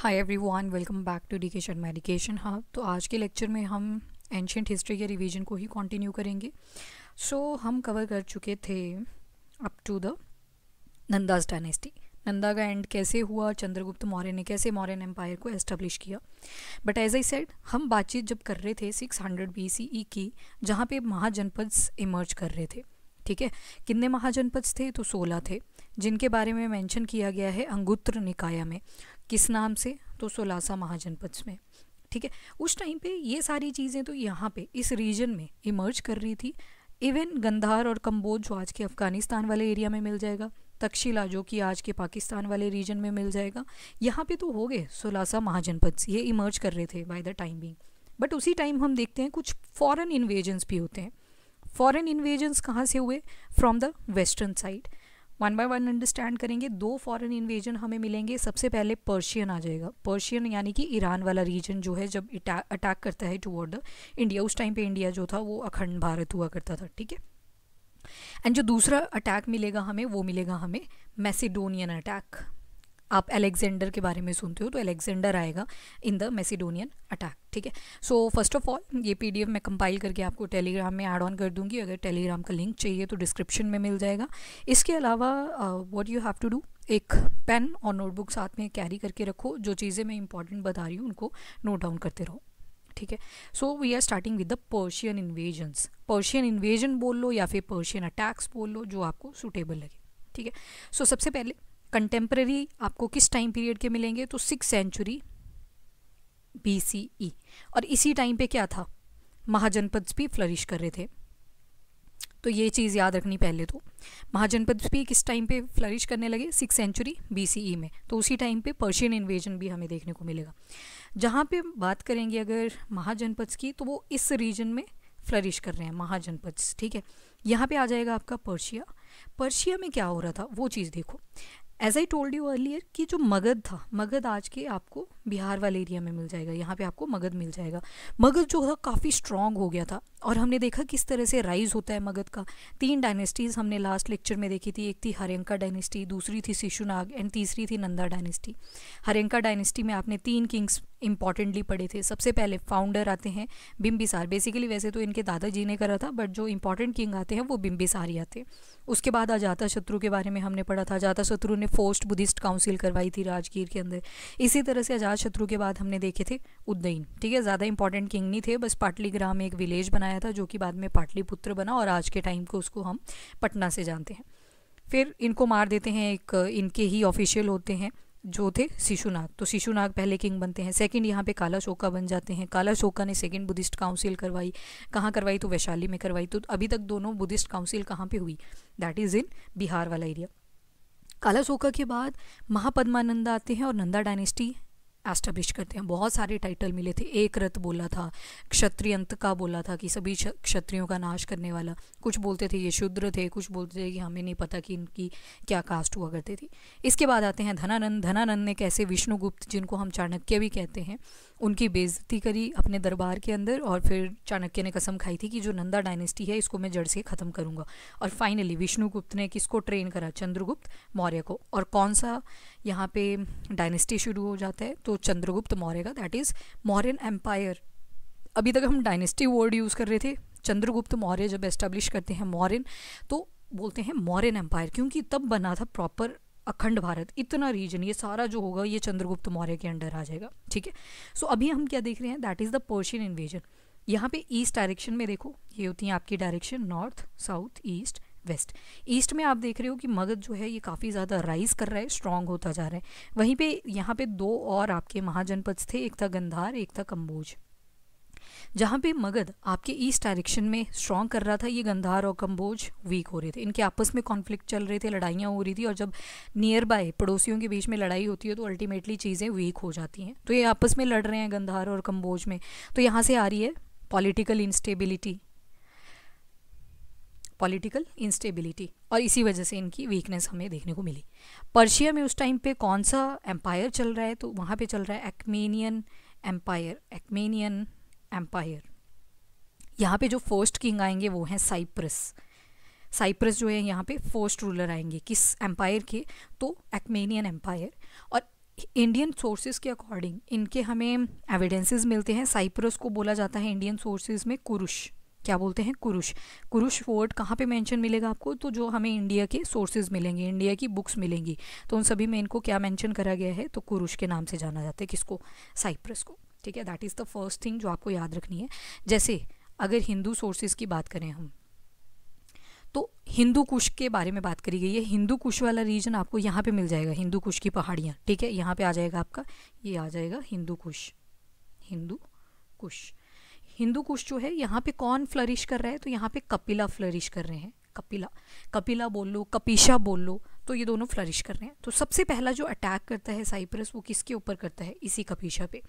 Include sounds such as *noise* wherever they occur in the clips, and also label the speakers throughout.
Speaker 1: Hi everyone welcome back to D K Sharma education hub तो आज के लेक्चर में हम एंशंट हिस्ट्री के रिवीजन को ही कंटिन्यू करेंगे सो so, हम कवर कर चुके थे up to the Nandas dynasty Nanda का एंड कैसे हुआ चंद्रगुप्त मौर्य ने कैसे मौर्यन एम्पायर को एस्टेब्लिश किया बट एज आई सेड हम बातचीत जब कर रहे थे 600 हंड्रेड बी सी ई की जहाँ पे महाजनपद्स इमर्ज कर रहे थे ठीक है कितने महाजनपद थे तो सोलह थे जिनके बारे में मेंशन किया गया है अंगुत्र निकाया में किस नाम से तो सोलासा महाजनपद में ठीक है उस टाइम पे ये सारी चीज़ें तो यहाँ पे इस रीजन में इमर्ज कर रही थी इवन गंधार और कम्बोज जो आज के अफ़गानिस्तान वाले एरिया में मिल जाएगा तक्षशिला जो कि आज के पाकिस्तान वाले रीजन में मिल जाएगा यहाँ पे तो हो गए सोलासा महाजनपद ये इमर्ज कर रहे थे by the time being but उसी टाइम हम देखते हैं कुछ फॉरेन इन्वेजन्स भी होते हैं फॉरेन इन्वेजन्स कहाँ से हुए from the western side one by one understand करेंगे दो फॉरेन इन्वेजन हमें मिलेंगे सबसे पहले पर्शियन आ जाएगा पर्शियन यानी कि ईरान वाला रीजन जो है जब अटैक करता है टुवर्ड इंडिया उस टाइम पे इंडिया जो था वो अखंड भारत हुआ करता था ठीक है एंड जो दूसरा अटैक मिलेगा हमें वो मिलेगा हमें मैसिडोनियन अटैक आप अलेक्जेंडर के बारे में सुनते हो तो अलेक्जेंडर आएगा इन द मेसिडोनियन अटैक ठीक है सो फर्स्ट ऑफ ऑल ये पीडीएफ मैं कंपाइल करके आपको टेलीग्राम में ऐड ऑन कर दूंगी अगर टेलीग्राम का लिंक चाहिए तो डिस्क्रिप्शन में मिल जाएगा इसके अलावा what you have to do एक पेन और नोटबुक साथ में कैरी करके रखो जो चीज़ें मैं इंपॉर्टेंट बता रही हूँ उनको नोट डाउन करते रहो ठीक है so we are starting with the Persian invasions Persian invasion बोल लो या फिर पर्शियन अटैक्स बोल लो जो आपको सूटेबल लगे ठीक है सो सबसे पहले कंटेम्प्रेरी आपको किस टाइम पीरियड के मिलेंगे तो six century B C E और इसी टाइम पे क्या था महाजनपद भी फ्लरिश कर रहे थे तो ये चीज़ याद रखनी पहले तो महाजनपद भी किस टाइम पे फ्लरिश करने लगे six century B C E में तो उसी टाइम पे पर्शियन इन्वेजन भी हमें देखने को मिलेगा जहाँ पे बात करेंगे अगर महाजनपद की तो वो इस रीजन में फ्लरिश कर रहे हैं महाजनपद ठीक है यहाँ पे आ जाएगा आपका पर्शिया पर्शिया में क्या हो रहा था वो चीज़ देखो as I told you earlier कि जो मगध था मगध आज के आपको बिहार वाले एरिया में मिल जाएगा यहाँ पे आपको मगध मिल जाएगा मगध जो था काफ़ी स्ट्रांग हो गया था और हमने देखा किस तरह से राइज होता है मगध का तीन डायनेस्टीज़ हमने लास्ट लेक्चर में देखी थी एक थी हरियंका डायनेस्टी दूसरी थी शिशुनाग एंड तीसरी थी नंदा डायनेस्टी हरियंका डायनेस्टी में आपने तीन किंग्स इंपॉर्टेंटली पढ़े थे सबसे पहले फाउंडर आते हैं बिम्बिसार बेसिकली वैसे तो इनके दादाजी ने करा था बट जो इंपॉर्टेंट किंग आते हैं वो बिम्बिसार ही आते उसके बाद अजाता शत्रु के बारे में हमने पढ़ा था अजाता शत्रु ने फोस्ट बुद्धिस्ट काउंसिल करवाई थी राजगीर के अंदर इसी तरह से अजात शत्रु के बाद हमने देखे थे उद्दयन ठीक है ज़्यादा इंपॉर्टेंट किंग नहीं थे बस पाटलीग्राम में एक विलेज बनाया था जो कि बाद में पाटलीपुत्र बना और आज के टाइम को उसको हम पटना से जानते हैं फिर इनको मार देते हैं एक इनके ही ऑफिशियल होते हैं जो थे शिशुनाग तो शिशुनाग पहले किंग बनते हैं सेकंड यहाँ पे काला शोका बन जाते हैं काला शोका ने सेकंड बुद्धिस्ट काउंसिल करवाई कहाँ करवाई तो वैशाली में करवाई तो अभी तक दोनों बुद्धिस्ट काउंसिल कहाँ पे हुई दैट इज़ इन बिहार वाला एरिया काला शोका के बाद महापद्मानंदा आते हैं और नंदा डायनेस्टी एस्टेब्लिश करते हैं बहुत सारे टाइटल मिले थे एक रथ बोला था क्षत्रियंत का बोला था कि सभी क्षत्रियों का नाश करने वाला कुछ बोलते थे ये शूद्र थे कुछ बोलते थे कि हमें नहीं पता कि इनकी क्या कास्ट हुआ करती थी इसके बाद आते हैं धनानंद धनानंद ने कैसे विष्णुगुप्त जिनको हम चाणक्य भी कहते हैं उनकी बेजती करी अपने दरबार के अंदर और फिर चाणक्य ने कसम खाई थी कि जो नंदा डायनेस्टी है इसको मैं जड़ से ख़त्म करूँगा और फाइनली विष्णुगुप्त ने किसको ट्रेन करा चंद्रगुप्त मौर्य को और कौन सा यहाँ पे डायनेस्टी शुरू हो जाता है तो चंद्रगुप्त मौर्य का दैट इज़ मौर्यन एम्पायर अभी तक हम डायनेस्टी वर्ड यूज़ कर रहे थे चंद्रगुप्त मौर्य जब एस्टेब्लिश करते हैं मौर्यन तो बोलते हैं मौर्यन एम्पायर क्योंकि तब बना था प्रॉपर अखंड भारत इतना रीजन ये सारा जो होगा ये चंद्रगुप्त मौर्य के अंडर आ जाएगा ठीक है सो अभी हम क्या देख रहे हैं that is the Persian invasion यहाँ पे ईस्ट डायरेक्शन में देखो ये होती हैं आपकी direction north south east west east में आप देख रहे हो कि मगध जो है ये काफ़ी ज़्यादा राइज कर रहा है स्ट्रॉन्ग होता जा रहा है वहीं पे यहाँ पे दो और आपके महाजनपद थे एक था गंधार एक था कम्बोज जहाँ पे मगध आपके ईस्ट डायरेक्शन में स्ट्रॉन्ग कर रहा था ये गंधार और कम्बोज वीक हो रहे थे इनके आपस में कॉन्फ्लिक्ट चल रहे थे लड़ाइयाँ हो रही थी और जब नियर बाय पड़ोसियों के बीच में लड़ाई होती है तो अल्टीमेटली चीज़ें वीक हो जाती हैं तो ये आपस में लड़ रहे हैं गंधार और कम्बोज में तो यहाँ से आ रही है पॉलिटिकल इंस्टेबिलिटी पॉलिटिकल इंस्टेबिलिटी और इसी वजह से इनकी वीकनेस हमें देखने को मिली पर्शिया में उस टाइम पे कौन सा एम्पायर चल रहा है तो वहाँ पे चल रहा है एक्मेनियन एम्पायर एक्मेनियन एम्पायर यहाँ पे जो फर्स्ट किंग आएंगे वो हैं साइप्रस साइप्रस जो है यहाँ पे फर्स्ट रूलर आएंगे किस एम्पायर के तो एक्मेनियन एम्पायर और इंडियन सोर्सेज के अकॉर्डिंग इनके हमें एविडेंसेस मिलते हैं साइप्रस को बोला जाता है इंडियन सोर्सेज में कुरुश क्या बोलते हैं कुरुश कुरुश वर्ड कहाँ पे मेंशन मिलेगा आपको तो जो हमें इंडिया के सोर्सेज मिलेंगे इंडिया की बुक्स मिलेंगी तो उन सभी में इनको क्या मेंशन करा गया है तो कुरुश के नाम से जाना जाता है किसको साइप्रस को ठीक है that is the first thing जो आपको याद रखनी है जैसे अगर हिंदू सोर्सेज की बात करें हम तो हिंदू कुश के बारे में बात करी गई है हिंदू कुश वाला रीजन आपको यहाँ पे मिल जाएगा हिंदू कुश की पहाड़ियाँ ठीक है यहाँ पे आ जाएगा आपका ये आ जाएगा हिंदू कुश हिंदू कुश हिंदू कुश जो है यहाँ पे कौन फ्लरिश कर रहा है तो यहाँ पे कपिला फ्लरिश कर रहे हैं कपिला कपिला बोल लो कपीशा बोल लो तो ये दोनों फ्लरिश कर रहे हैं तो सबसे पहला जो अटैक करता है साइप्रस वो किसके ऊपर करता है इसी कपीशा पे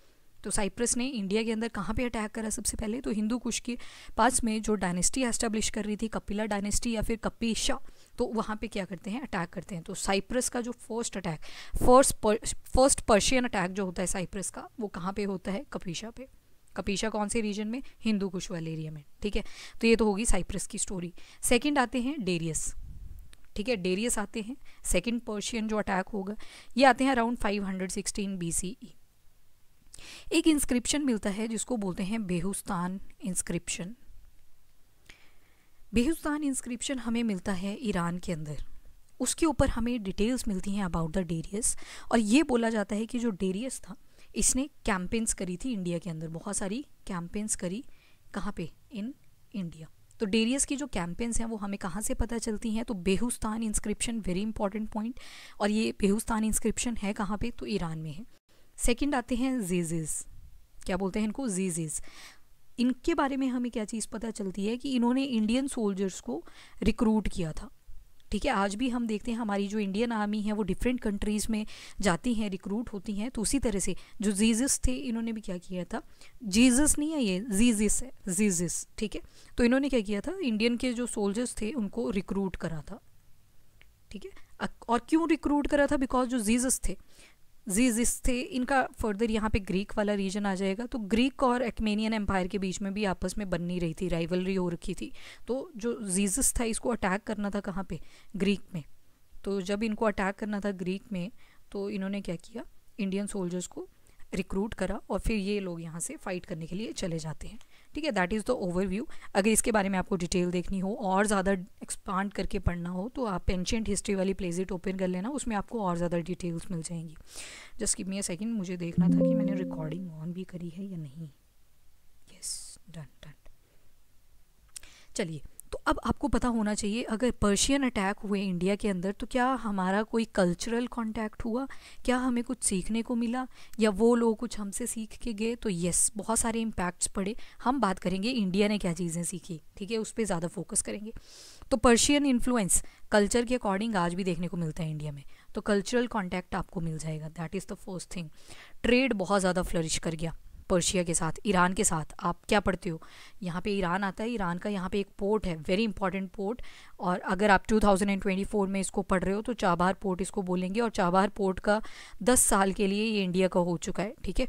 Speaker 1: तो साइप्रस ने इंडिया के अंदर कहाँ पे अटैक करा सबसे पहले तो हिंदू कुश के पास में जो डायनेस्टी एस्टेब्लिश कर रही थी कपिला डायनेस्टी या फिर कपीशा तो वहाँ पे क्या करते हैं अटैक करते हैं तो साइप्रस का जो first attack first first Persian attack जो होता है साइप्रस का वो कहाँ पर होता है कपीशा पे कपीशा कौन से रीजन में हिंदू कुश वाले एरिया में ठीक है तो ये तो होगी साइप्रस की स्टोरी सेकेंड आते हैं डेरियस ठीक है डेरियस आते हैं सेकेंड पर्शियन जो अटैक होगा ये आते हैं around five hundred sixteen B C E एक इंस्क्रिप्शन मिलता है जिसको बोलते हैं बेहुस्तान इंस्क्रिप्शन बेहुस्तान इंस्क्रिप्शन हमें मिलता है ईरान के अंदर उसके ऊपर हमें डिटेल्स मिलती हैं अबाउट द डेरियस और ये बोला जाता है कि जो डेरियस था इसने कैंपेन्स करी थी इंडिया के अंदर बहुत सारी कैंपेन्स करी कहाँ पे इन इंडिया तो डेरियस की जो कैंपेन्स हैं वो हमें कहाँ से पता चलती हैं तो Behistun inscription very important point और ये बेहुस्तान इंस्क्रिप्शन है कहाँ पे तो ईरान में है सेकंड आते हैं जीजेज़ क्या बोलते हैं इनको जीजेज़ इनके बारे में हमें क्या चीज़ पता चलती है कि इन्होंने इंडियन सोल्जर्स को रिक्रूट किया था ठीक है आज भी हम देखते हैं हमारी जो इंडियन आर्मी है वो डिफरेंट कंट्रीज़ में जाती हैं रिक्रूट होती हैं तो उसी तरह से जो जीजस थे इन्होंने भी क्या किया था जीजस नहीं है ये जीजिस है जीजिस ठीक है तो इन्होंने क्या किया था इंडियन के जो सोल्जर्स थे उनको रिक्रूट करा था ठीक है और क्यों रिक्रूट करा था बिकॉज जो जीजस थे जीजिस थे इनका फर्दर यहाँ पे ग्रीक वाला रीजन आ जाएगा तो ग्रीक और एक्मेनियन एम्पायर के बीच में भी आपस में बननी रही थी राइवलरी हो रखी थी तो जो जीजस था इसको अटैक करना था कहाँ पे ग्रीक में तो जब इनको अटैक करना था ग्रीक में तो इन्होंने क्या किया इंडियन सोल्जर्स को रिक्रूट करा और फिर ये लोग यहाँ से फाइट करने के लिए चले जाते हैं ठीक है दैट इज़ द ओवरव्यू अगर इसके बारे में आपको डिटेल देखनी हो और ज़्यादा एक्सपांड करके पढ़ना हो तो आप एंशेंट हिस्ट्री वाली प्लेजिट ओपन कर लेना उसमें आपको और ज़्यादा डिटेल्स मिल जाएंगी जस्ट कि मी अ मुझे देखना था कि मैंने रिकॉर्डिंग ऑन भी करी है या नहीं यस डन डन चलिए तो अब आपको पता होना चाहिए अगर पर्शियन अटैक हुए इंडिया के अंदर तो क्या हमारा कोई कल्चरल कॉन्टैक्ट हुआ क्या हमें कुछ सीखने को मिला या वो लोग कुछ हमसे सीख के गए तो येस बहुत सारे इम्पैक्ट्स पड़े हम बात करेंगे इंडिया ने क्या चीज़ें सीखी ठीक है उस पर ज़्यादा फोकस करेंगे तो पर्शियन इन्फ्लुएंस कल्चर के अकॉर्डिंग आज भी देखने को मिलता है इंडिया में तो कल्चरल कॉन्टैक्ट आपको मिल जाएगा that is the first thing trade बहुत ज़्यादा फ्लरिश कर गया पर्शिया के साथ ईरान के साथ आप क्या पढ़ते हो यहाँ पे ईरान आता है ईरान का यहाँ पे एक पोर्ट है वेरी इंपॉर्टेंट पोर्ट और अगर आप 2024 में इसको पढ़ रहे हो तो चाबहार पोर्ट इसको बोलेंगे और चाबहार पोर्ट का दस साल के लिए ये इंडिया का हो चुका है ठीक है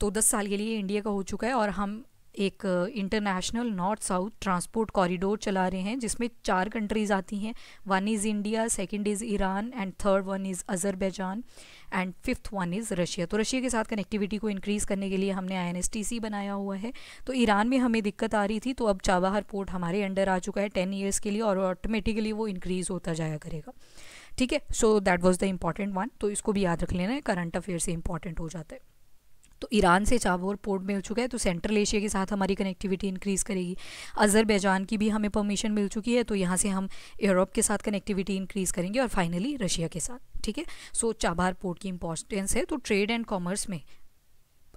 Speaker 1: तो दस साल के लिए इंडिया का हो चुका है और हम एक international north south transport corridor चला रहे हैं जिसमें चार कंट्रीज़ आती हैं one is India second is Iran and third one is Azerbaijan and fifth one is Russia तो रशिया के साथ कनेक्टिविटी को इंक्रीज़ करने के लिए हमने आई बनाया हुआ है तो ईरान में हमें दिक्कत आ रही थी तो अब चाबाहर पोर्ट हमारे अंडर आ चुका है टेन ईयर्स के लिए और ऑटोमेटिकली वो इंक्रीज़ होता जाया करेगा ठीक है so that was the important one तो इसको भी याद रख लेना है करंट अफेयर से इंपॉर्टेंट हो जाता है तो ईरान से चाबोर पोर्ट मिल चुका है तो सेंट्रल एशिया के साथ हमारी कनेक्टिविटी इंक्रीज़ करेगी अजरबैजान की भी हमें परमिशन मिल चुकी है तो यहाँ से हम यूरोप के साथ कनेक्टिविटी इंक्रीज़ करेंगे और फाइनली रशिया के साथ ठीक है सो चाबार पोर्ट की इंपॉर्टेंस है तो ट्रेड एंड कॉमर्स में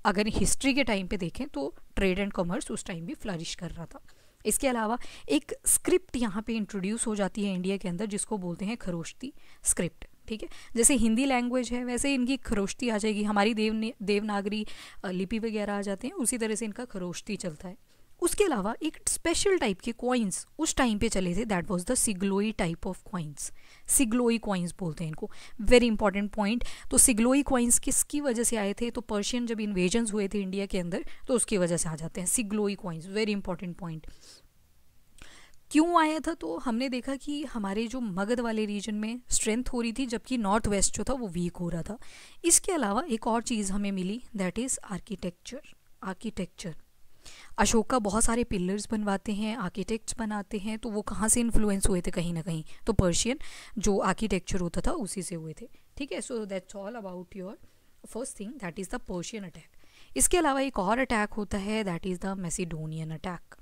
Speaker 1: अगर हिस्ट्री के टाइम पर देखें तो ट्रेड एंड कॉमर्स उस टाइम भी फ्लरिश कर रहा था इसके अलावा एक स्क्रिप्ट यहाँ पे इंट्रोड्यूस हो जाती है इंडिया के अंदर जिसको बोलते हैं खरोश्ती स्क्रिप्ट ठीक है जैसे हिंदी लैंग्वेज है वैसे इनकी खरोश्ती आ जाएगी हमारी देव देवनागरी लिपि वगैरह आ जाते हैं उसी तरह से इनका खरोश्ती चलता है उसके अलावा एक स्पेशल टाइप के कॉइन्स उस टाइम पे चले थे that was the sigloi type of coins sigloi coins बोलते हैं इनको वेरी इंपॉर्टेंट पॉइंट तो सिग्लोई कॉइन्स किसकी वजह से आए थे तो पर्शियन जब इन्वेजन्स हुए थे इंडिया के अंदर तो उसकी वजह से आ जाते हैं sigloi coins very important point क्यों आया था तो हमने देखा कि हमारे जो मगध वाले रीजन में स्ट्रेंथ हो रही थी जबकि नॉर्थ वेस्ट जो था वो वीक हो रहा था इसके अलावा एक और चीज़ हमें मिली that is architecture architecture Ashoka का बहुत सारे पिलर्स बनवाते हैं आर्किटेक्ट्स बनाते हैं तो वो कहाँ से इन्फ्लुएंस हुए थे कहीं ना कहीं तो पर्शियन जो आर्किटेक्चर होता था उसी से हुए थे ठीक है so that's all about your first thing that is the Persian attack इसके अलावा एक और अटैक होता है that is the Macedonian attack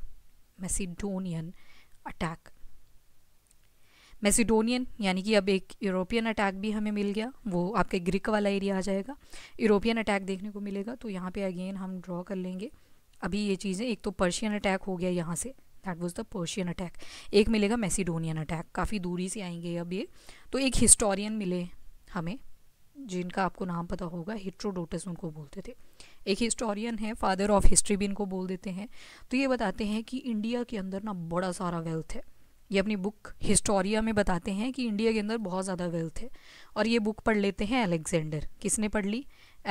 Speaker 1: Macedonian attack Macedonian यानी कि अब एक यूरोपियन अटैक भी हमें मिल गया वो आपके ग्रीक वाला एरिया आ जाएगा यूरोपियन अटैक देखने को मिलेगा तो यहाँ पे अगेन हम ड्रॉ कर लेंगे अभी ये चीज़ें एक तो पर्शियन अटैक हो गया यहाँ से that was the Persian attack एक मिलेगा मैसिडोनियन अटैक काफ़ी दूरी से आएंगे अब ये तो एक हिस्टोरियन मिले हमें जिनका आपको नाम पता होगा हिट्रोडोटस उनको बोलते थे एक हिस्टोरियन है फादर ऑफ हिस्ट्री भी इनको बोल देते हैं तो ये बताते हैं कि इंडिया के अंदर ना बड़ा सारा वेल्थ है ये अपनी बुक हिस्टोरिया में बताते हैं कि इंडिया के अंदर बहुत ज़्यादा वेल्थ है और ये बुक पढ़ लेते हैं अलेक्जेंडर किसने पढ़ ली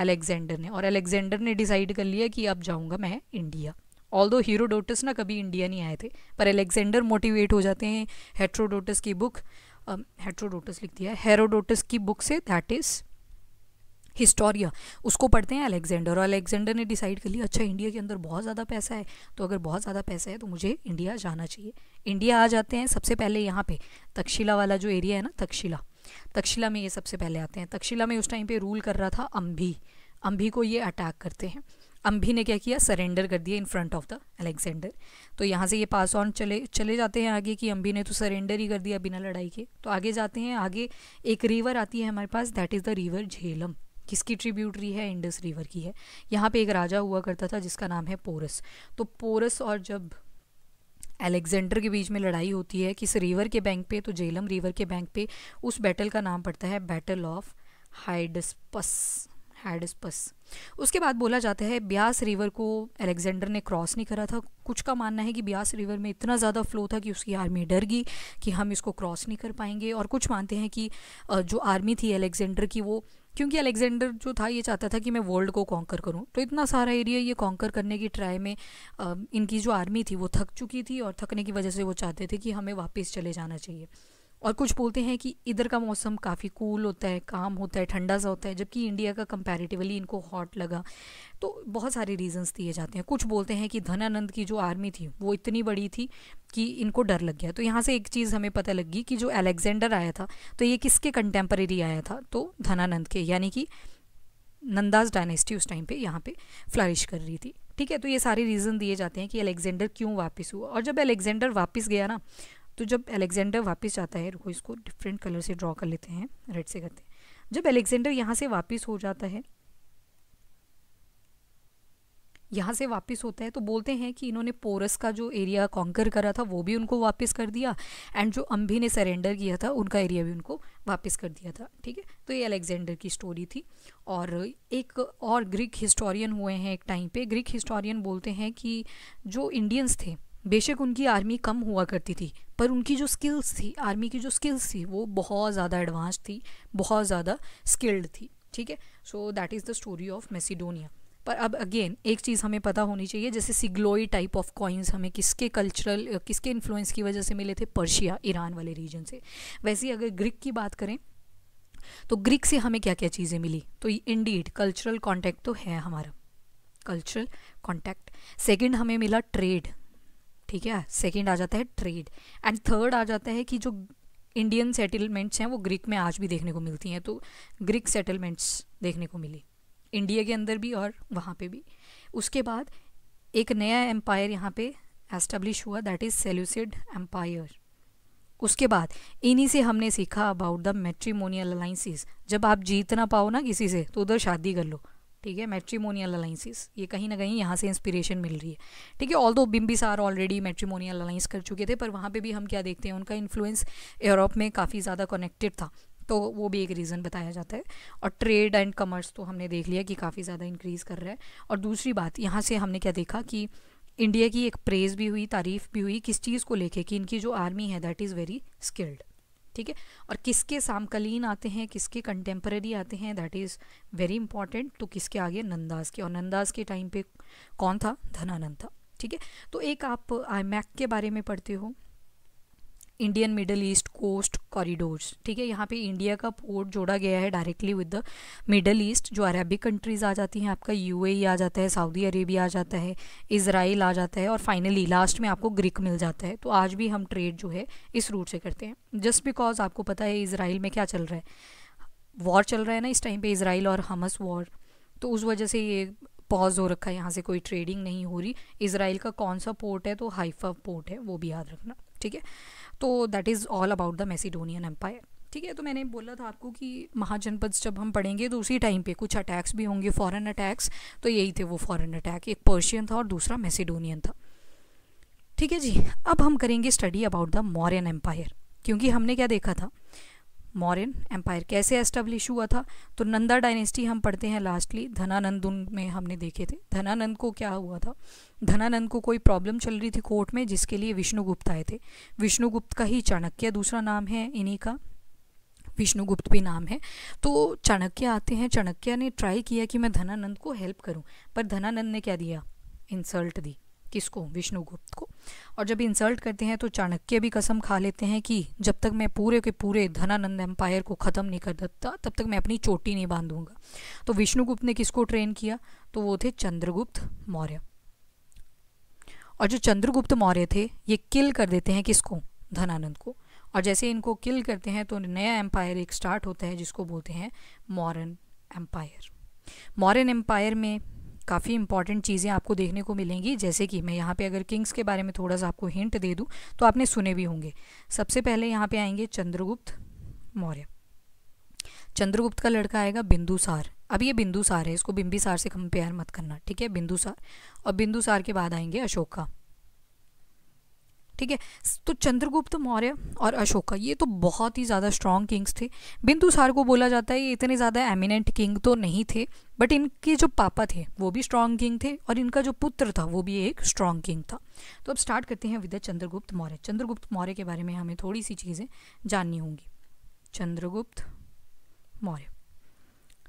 Speaker 1: अलेक्जेंडर ने और अलेक्जेंडर ने डिसाइड कर लिया कि अब जाऊँगा मैं इंडिया ऑल दो हीरोडोटस ना कभी इंडिया नहीं आए थे पर अलेक्जेंडर मोटिवेट हो जाते हैं हेट्रोडोटस की बुक हेट्रोडोटस लिख दिया है हेरोडोटस की book say that is Historia उसको पढ़ते हैं अलेक्जेंडर और अलेक्जेंडर ने डिसाइड कर लिया अच्छा इंडिया के अंदर बहुत ज़्यादा पैसा है तो अगर बहुत ज़्यादा पैसा है तो मुझे इंडिया जाना चाहिए इंडिया आ जाते हैं सबसे पहले यहाँ पे तक्षशिला वाला जो एरिया है ना तक्षशिला तक्षशिला में ये सबसे पहले आते हैं तक्षशिला में उस टाइम पर रूल कर रहा था अम्भी अम्भी को ये अटैक करते हैं अम्भी ने क्या किया सरेंडर कर दिया in front of the Alexander तो यहाँ से ये पास ऑन चले चले जाते हैं आगे कि अम्भी ने तो सरेंडर ही कर दिया बिना लड़ाई के तो आगे जाते हैं आगे एक रिवर आती है हमारे पास that is the river Jhelum किसकी ट्रिब्यूटरी है इंडस रिवर की है यहाँ पे एक राजा हुआ करता था जिसका नाम है पोरस तो पोरस और जब अलेक्जेंडर के बीच में लड़ाई होती है किस रिवर के बैंक पे तो जेलम रिवर के बैंक पे उस बैटल का नाम पड़ता है बैटल ऑफ हाइडस्पस हाइडस्पस उसके बाद बोला जाता है ब्यास रिवर को अलेक्जेंडर ने क्रॉस नहीं करा था कुछ का मानना है कि ब्यास रिवर में इतना ज़्यादा फ्लो था कि उसकी आर्मी डर गई कि हम इसको क्रॉस नहीं कर पाएंगे और कुछ मानते हैं कि जो आर्मी थी अलेक्जेंडर की वो क्योंकि अलेक्जेंडर जो था ये चाहता था कि मैं वर्ल्ड को कॉन्कर करूँ तो इतना सारा एरिया ये कॉन्कर करने की ट्राई में इनकी जो आर्मी थी वो थक चुकी थी और थकने की वजह से वो चाहते थे कि हमें वापस चले जाना चाहिए और कुछ बोलते हैं कि इधर का मौसम काफ़ी कूल होता है काम होता है ठंडा सा होता है जबकि इंडिया का कंपैरेटिवली इनको हॉट लगा तो बहुत सारे रीजंस दिए जाते हैं कुछ बोलते हैं कि धनानंद की जो आर्मी थी वो इतनी बड़ी थी कि इनको डर लग गया तो यहाँ से एक चीज़ हमें पता लगी कि जो अलेक्जेंडर आया था तो ये किसके कंटेम्प्रेरी आया था तो धनानंद के यानी कि नंदाज डायनेस्टी उस टाइम पे यहाँ पे फ्लरिश कर रही थी ठीक है तो ये सारे रीज़न दिए जाते हैं कि अलेक्जेंडर क्यों वापस हुआ और जब अलेक्जेंडर वापस गया ना तो जब अलेक्जेंडर वापस जाता है रुको इसको डिफरेंट कलर से ड्रॉ कर लेते हैं रेड से करते हैं जब अलेक्जेंडर यहाँ से वापस हो जाता है यहाँ से वापस होता है तो बोलते हैं कि इन्होंने पोरस का जो एरिया कॉन्कर करा था वो भी उनको वापस कर दिया एंड जो अम्भी ने सरेंडर किया था उनका एरिया भी उनको वापस कर दिया था ठीक है तो ये अलेक्जेंडर की स्टोरी थी और एक और ग्रीक हिस्टोरियन हुए हैं एक टाइम पे ग्रीक हिस्टोरियन बोलते हैं कि जो इंडियंस थे बेशक उनकी आर्मी कम हुआ करती थी पर उनकी जो स्किल्स थी आर्मी की जो स्किल्स थी वो बहुत ज़्यादा एडवांस थी बहुत ज़्यादा स्किल्ड थी ठीक है so that is the story of Macedonia पर अब अगेन एक चीज़ हमें पता होनी चाहिए जैसे सिग्लोई टाइप ऑफ कॉइन्स हमें किसके कल्चरल किसके इन्फ्लुएंस की वजह से मिले थे पर्शिया ईरान वाले रीजन से वैसे ही अगर ग्रीक की बात करें तो ग्रीक से हमें क्या क्या चीज़ें मिली तो इंडीड कल्चरल कॉन्टैक्ट तो है हमारा कल्चरल कॉन्टैक्ट सेकेंड हमें मिला ट्रेड ठीक है सेकेंड आ जाता है ट्रेड एंड थर्ड आ जाता है कि जो इंडियन सेटलमेंट्स हैं वो ग्रीक में आज भी देखने को मिलती हैं तो ग्रीक सेटलमेंट्स देखने को मिली इंडिया के अंदर भी और वहाँ पे भी उसके बाद एक नया एम्पायर यहाँ पे एस्टेब्लिश हुआ दैट इज़ सेल्यूसिड एम्पायर उसके बाद इन्हीं से हमने सीखा अबाउट द मेट्रीमोनियल अलाइंसिस जब आप जीत ना पाओ ना किसी से तो उधर शादी कर लो ठीक है मैट्रीमोनियल अलाइंसिस ये कहीं ना कहीं यहाँ से इंस्पिरेशन मिल रही है ठीक है ऑल दो बिम्बिसार ऑलरेडी मैट्रीमोनियल अलाइंस कर चुके थे पर वहाँ पे भी हम क्या देखते हैं उनका इन्फ्लुएंस यूरोप में काफ़ी ज़्यादा कनेक्टेड था तो वो भी एक रीज़न बताया जाता है और ट्रेड एंड कमर्स तो हमने देख लिया कि काफ़ी ज़्यादा इंक्रीज़ कर रहा है और दूसरी बात यहाँ से हमने क्या देखा कि इंडिया की एक प्रेज़ भी हुई तारीफ़ भी हुई किस चीज़ को लेके कि इनकी जो आर्मी है दैट इज़ वेरी स्किल्ड ठीक है और किसके सामकालीन आते हैं किसके कंटेम्प्रेरी आते हैं दैट इज़ वेरी इंपॉर्टेंट तो किसके आगे नंदास के और नंदास के टाइम पे कौन था धनानंद था ठीक है तो एक आप आई मैक के बारे में पढ़ते हो Indian middle east coast corridors ठीक है यहाँ पे इंडिया का पोर्ट जोड़ा गया है directly with the middle east जो अरबिक कंट्रीज़ आ जाती हैं आपका यूएई e आ जाता है सऊदी अरेबिया आ जाता है इसराइल आ जाता है और फाइनली लास्ट में आपको ग्रीक मिल जाता है तो आज भी हम ट्रेड जो है इस रूट से करते हैं जस्ट बिकॉज आपको पता है इसराइल में क्या चल रहा है वॉर चल रहा है ना इस टाइम पर इसराइल और हमस वॉर तो उस वजह से ये पॉज हो रखा है यहाँ से कोई ट्रेडिंग नहीं हो रही इसराइल का कौन सा पोर्ट है तो हाइफा पोर्ट है वो भी याद रखना ठीक है तो that is all about the Macedonian empire ठीक है तो मैंने बोला था आपको कि महाजनपद जब हम पढ़ेंगे तो उसी टाइम पे कुछ अटैक्स भी होंगे फॉरेन अटैक्स तो यही थे वो फॉरेन अटैक एक पर्शियन था और दूसरा मैसेडोनियन था ठीक है जी अब हम करेंगे study about the Mauryan empire क्योंकि हमने क्या देखा था मौर्यन एम्पायर कैसे एस्टेब्लिश हुआ था तो नंदा डायनेस्टी हम पढ़ते हैं लास्टली धनानंद में हमने देखे थे धनानंद को क्या हुआ था धनानंद को कोई प्रॉब्लम चल रही थी कोर्ट में जिसके लिए विष्णुगुप्त आए थे विष्णुगुप्त का ही चाणक्य दूसरा नाम है इन्हीं का विष्णुगुप्त भी नाम है तो चाणक्य आते हैं चाणक्य ने ट्राई किया कि मैं धनानंद को हेल्प करूं पर धनानंद ने क्या दिया इंसल्ट दी किसको विष्णुगुप्त को और जब इंसल्ट करते हैं तो चाणक्य भी कसम खा लेते हैं कि जब तक मैं पूरे के पूरे धनानंद एम्पायर को ख़त्म नहीं कर देता तब तक मैं अपनी चोटी नहीं बांधूंगा तो विष्णुगुप्त ने किसको ट्रेन किया तो वो थे चंद्रगुप्त मौर्य और जो चंद्रगुप्त मौर्य थे ये किल कर देते हैं किसको धनानंद को और जैसे इनको किल करते हैं तो नया एम्पायर एक स्टार्ट होता है जिसको बोलते हैं मॉरन एम्पायर मॉरन एम्पायर में काफ़ी इंपॉर्टेंट चीज़ें आपको देखने को मिलेंगी जैसे कि मैं यहाँ पे अगर किंग्स के बारे में थोड़ा सा आपको हिंट दे दूँ तो आपने सुने भी होंगे सबसे पहले यहाँ पे आएंगे चंद्रगुप्त मौर्य चंद्रगुप्त का लड़का आएगा बिंदुसार अब ये बिंदुसार है इसको बिंबिसार से कंपेयर मत करना ठीक है बिंदुसार और बिंदुसार के बाद आएंगे अशोक का ठीक है तो चंद्रगुप्त तो मौर्य और अशोका ये तो बहुत ही ज़्यादा स्ट्रॉन्ग किंग्स थे बिंदुसार को बोला जाता है ये इतने ज़्यादा एमिनेंट किंग तो नहीं थे बट इनके जो पापा थे वो भी स्ट्रॉन्ग किंग थे और इनका जो पुत्र था वो भी एक स्ट्रॉन्ग किंग था तो अब स्टार्ट करते हैं विद चंद्रगुप्त मौर्य चंद्रगुप्त मौर्य के बारे में हमें थोड़ी सी चीज़ें जाननी होंगी चंद्रगुप्त मौर्य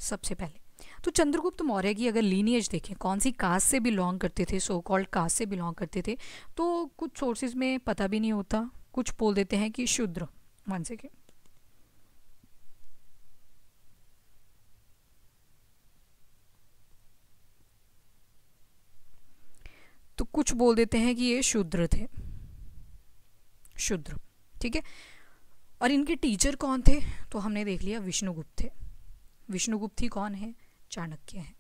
Speaker 1: सबसे पहले तो चंद्रगुप्त मौर्य की अगर लीनियज देखें कौन सी कास्ट से बिलोंग करते थे सो कॉल्ड कास्ट से बिलोंग करते थे तो कुछ सोर्सेज में पता भी नहीं होता कुछ बोल देते हैं कि शूद्र वन से तो कुछ बोल देते हैं कि ये शूद्र थे शूद्र ठीक है और इनके टीचर कौन थे तो हमने देख लिया विष्णुगुप्त थे विष्णुगुप्त ही कौन है चाणक्य हैं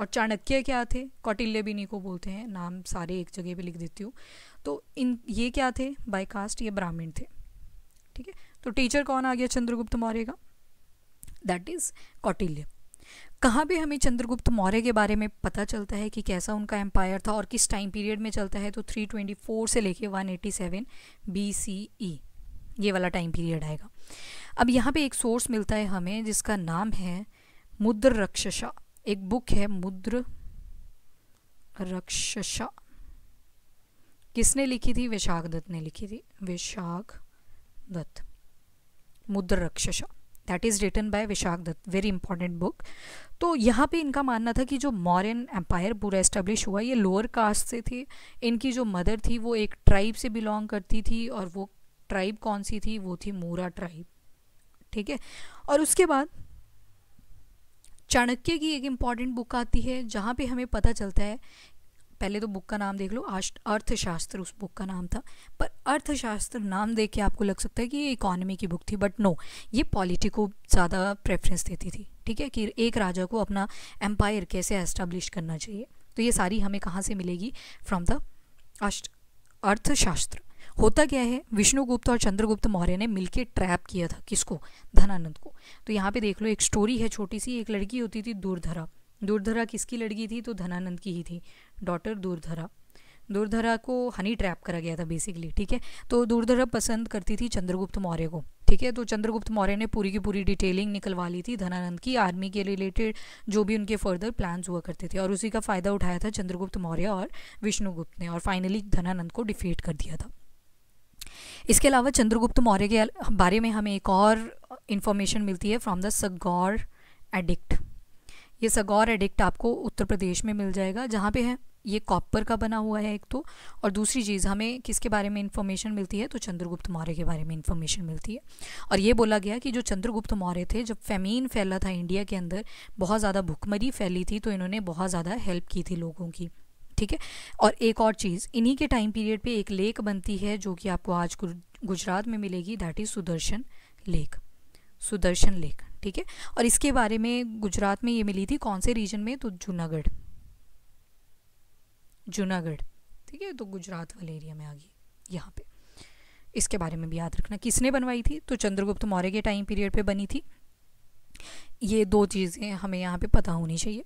Speaker 1: और चाणक्य क्या थे कौटिल्य भी इन्हीं को बोलते हैं नाम सारे एक जगह पे लिख देती हूँ तो इन ये क्या थे बाई कास्ट ये ब्राह्मण थे ठीक है तो टीचर कौन आ गया चंद्रगुप्त मौर्य का दैट इज़ कौटिल्य कहाँ भी हमें चंद्रगुप्त मौर्य के बारे में पता चलता है कि कैसा उनका एम्पायर था और किस टाइम पीरियड में चलता है तो 324 से लेके 187 बीसीई e ये वाला टाइम पीरियड आएगा अब यहाँ पे एक सोर्स मिलता है हमें जिसका नाम है मुद्र रक्षसा एक बुक है मुद्र रक्षसा किसने लिखी थी विशाख दत्त ने लिखी थी Vishakhadatta Mudrarakshasa that is written by Vishakhadatta very important book तो यहाँ पे इनका मानना था कि जो मॉरन एम्पायर पूरा इस्टेब्लिश हुआ ये लोअर कास्ट से थे इनकी जो मदर थी वो एक ट्राइब से बिलोंग करती थी और वो ट्राइब कौन सी थी वो थी मूरा ट्राइब ठीक है और उसके बाद चाणक्य की एक इम्पॉर्टेंट बुक आती है जहाँ पे हमें पता चलता है पहले तो बुक का नाम देख लो अर्थशास्त्र उस बुक का नाम था पर अर्थशास्त्र नाम देख के आपको लग सकता है कि ये इकोनॉमी की बुक थी बट नो ये पॉलिटी को ज़्यादा प्रेफरेंस देती थी ठीक है कि एक राजा को अपना एम्पायर कैसे एस्टेब्लिश करना चाहिए तो ये सारी हमें कहाँ से मिलेगी फ्रॉम द अर्थशास्त्र होता क्या है विष्णुगुप्त और चंद्रगुप्त मौर्य ने मिलकर ट्रैप किया था किसको धनानंद को तो यहाँ पे देख लो एक स्टोरी है छोटी सी एक लड़की होती थी दूरधरा दूरधरा किसकी लड़की थी तो धनानंद की ही थी डॉटर दूरधरा दूरधरा को हनी ट्रैप करा गया था बेसिकली ठीक है तो दूरधरा पसंद करती थी चंद्रगुप्त मौर्य को ठीक है तो चंद्रगुप्त मौर्य ने पूरी की पूरी डिटेलिंग निकलवा ली थी धनानंद की आर्मी के रिलेटेड जो भी उनके फर्दर प्लान्स हुआ करते थे और उसी का फ़ायदा उठाया था चंद्रगुप्त मौर्य और विष्णुगुप्त ने और फाइनली धनानंद को डिफीट कर दिया था इसके अलावा चंद्रगुप्त मौर्य के बारे में हमें एक और इन्फॉर्मेशन मिलती है फ्रॉम द सगौर एडिक्ट ये सगौर एडिक्ट आपको उत्तर प्रदेश में मिल जाएगा जहाँ पे है ये कॉपर का बना हुआ है एक तो और दूसरी चीज़ हमें किसके बारे में इन्फॉर्मेशन मिलती है तो चंद्रगुप्त मौर्य के बारे में इन्फॉर्मेशन मिलती है और ये बोला गया कि जो चंद्रगुप्त मौर्य थे जब फेमीन फैला था इंडिया के अंदर बहुत ज़्यादा भुखमरी फैली थी तो इन्होंने बहुत ज़्यादा हेल्प की थी लोगों की ठीक है और एक और चीज़ इन्हीं के टाइम पीरियड पे एक लेक बनती है जो कि आपको आज गुजरात में मिलेगी that is Sudarshan lake Sudarshan lake ठीक है और इसके बारे में गुजरात में ये मिली थी कौन से रीजन में तो जूनागढ़ जूनागढ़ ठीक है तो गुजरात वाले एरिया में आ गई यहाँ पे इसके बारे में भी याद रखना किसने बनवाई थी तो चंद्रगुप्त मौर्य के टाइम पीरियड पे बनी थी ये दो चीज़ें हमें यहाँ पे पता होनी चाहिए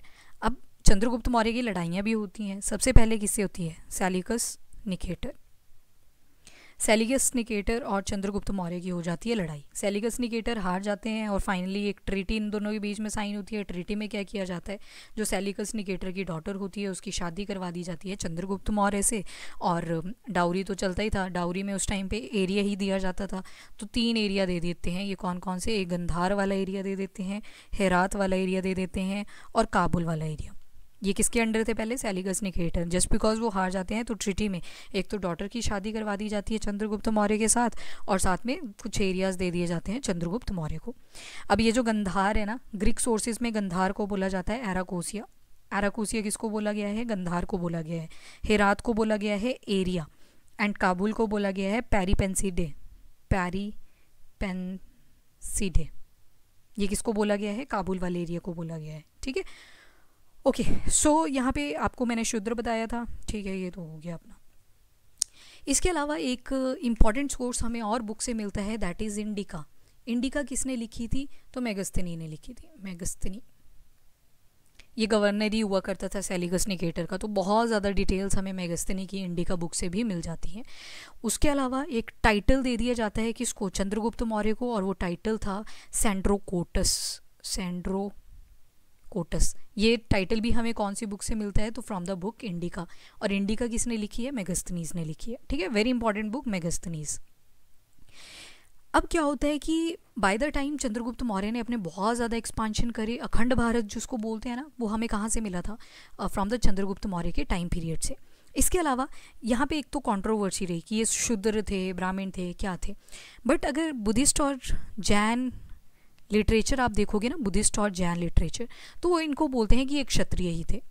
Speaker 1: अब चंद्रगुप्त मौर्य की लड़ाइयाँ भी होती हैं सबसे पहले किससे होती है सैलिकस निकेटर सेलिगस निकेटर और चंद्रगुप्त मौर्य की हो जाती है लड़ाई सेलिगस निकेटर हार जाते हैं और फाइनली एक ट्रीटी इन दोनों के बीच में साइन होती है ट्रीटी में क्या किया जाता है जो सेलिकस निकेटर की डॉटर होती है उसकी शादी करवा दी जाती है चंद्रगुप्त मौर्य से और डाउरी तो चलता ही था डाउरी में उस टाइम पर एरिया ही दिया जाता था तो तीन एरिया दे देते हैं ये कौन कौन से एक गंधार वाला एरिया दे देते हैं हेरात वाला एरिया दे देते हैं और काबुल वाला एरिया ये किसके अंडर थे पहले सैलीगस निकेटर जस्ट बिकॉज वो हार जाते हैं तो ट्रिटी में एक तो डॉटर की शादी करवा दी जाती है चंद्रगुप्त मौर्य के साथ और साथ में कुछ एरियाज दे दिए जाते हैं चंद्रगुप्त मौर्य को अब ये जो गंधार है ना ग्रीक सोर्सेज में गंधार को बोला जाता है एराकोसिया एराकोसिया किसको बोला गया है गंधार को बोला गया है हेरात को बोला गया है एरिया एंड काबुल को बोला गया है पैरी पेंसीडे पैरी पेंसीडे ये किसको बोला गया है काबुल वाले एरिया को बोला गया है ठीक है ओके सो यहाँ पे आपको मैंने शूद्र बताया था ठीक है ये तो हो गया अपना इसके अलावा एक इम्पॉर्टेंट सोर्स हमें और बुक से मिलता है दैट इज़ इंडिका इंडिका किसने लिखी थी तो मैगस्तनी ने लिखी थी मैगस्तनी ये गवर्नर ही हुआ करता था सेलिगस निकेटर का तो बहुत ज़्यादा डिटेल्स हमें मैगस्तनी की इंडिका बुक से भी मिल जाती हैं उसके अलावा एक टाइटल दे दिया जाता है किसको चंद्रगुप्त मौर्य को और वो टाइटल था सेंड्रोकोटस सेंड्रो कोटस ये टाइटल भी हमें कौन सी बुक से मिलता है तो फ्रॉम द बुक इंडिका और इंडिका किसने लिखी है मेगस्तनीज ने लिखी है ठीक है वेरी इंपॉर्टेंट बुक मेगस्तनीज अब क्या होता है कि by the time Chandragupta Maurya ने अपने बहुत ज़्यादा एक्सपांशन करे अखंड भारत जिसको बोलते हैं ना वो हमें कहाँ से मिला था फ्रॉम द चंद्रगुप्त मौर्य के टाइम पीरियड से इसके अलावा यहाँ पे एक तो कंट्रोवर्सी रही कि ये शूद्र थे ब्राह्मण थे क्या थे बट अगर बुद्धिस्ट और जैन लिटरेचर आप देखोगे ना बुद्धिस्ट और जैन लिटरेचर तो वो इनको बोलते हैं कि एक क्षत्रिय ही थे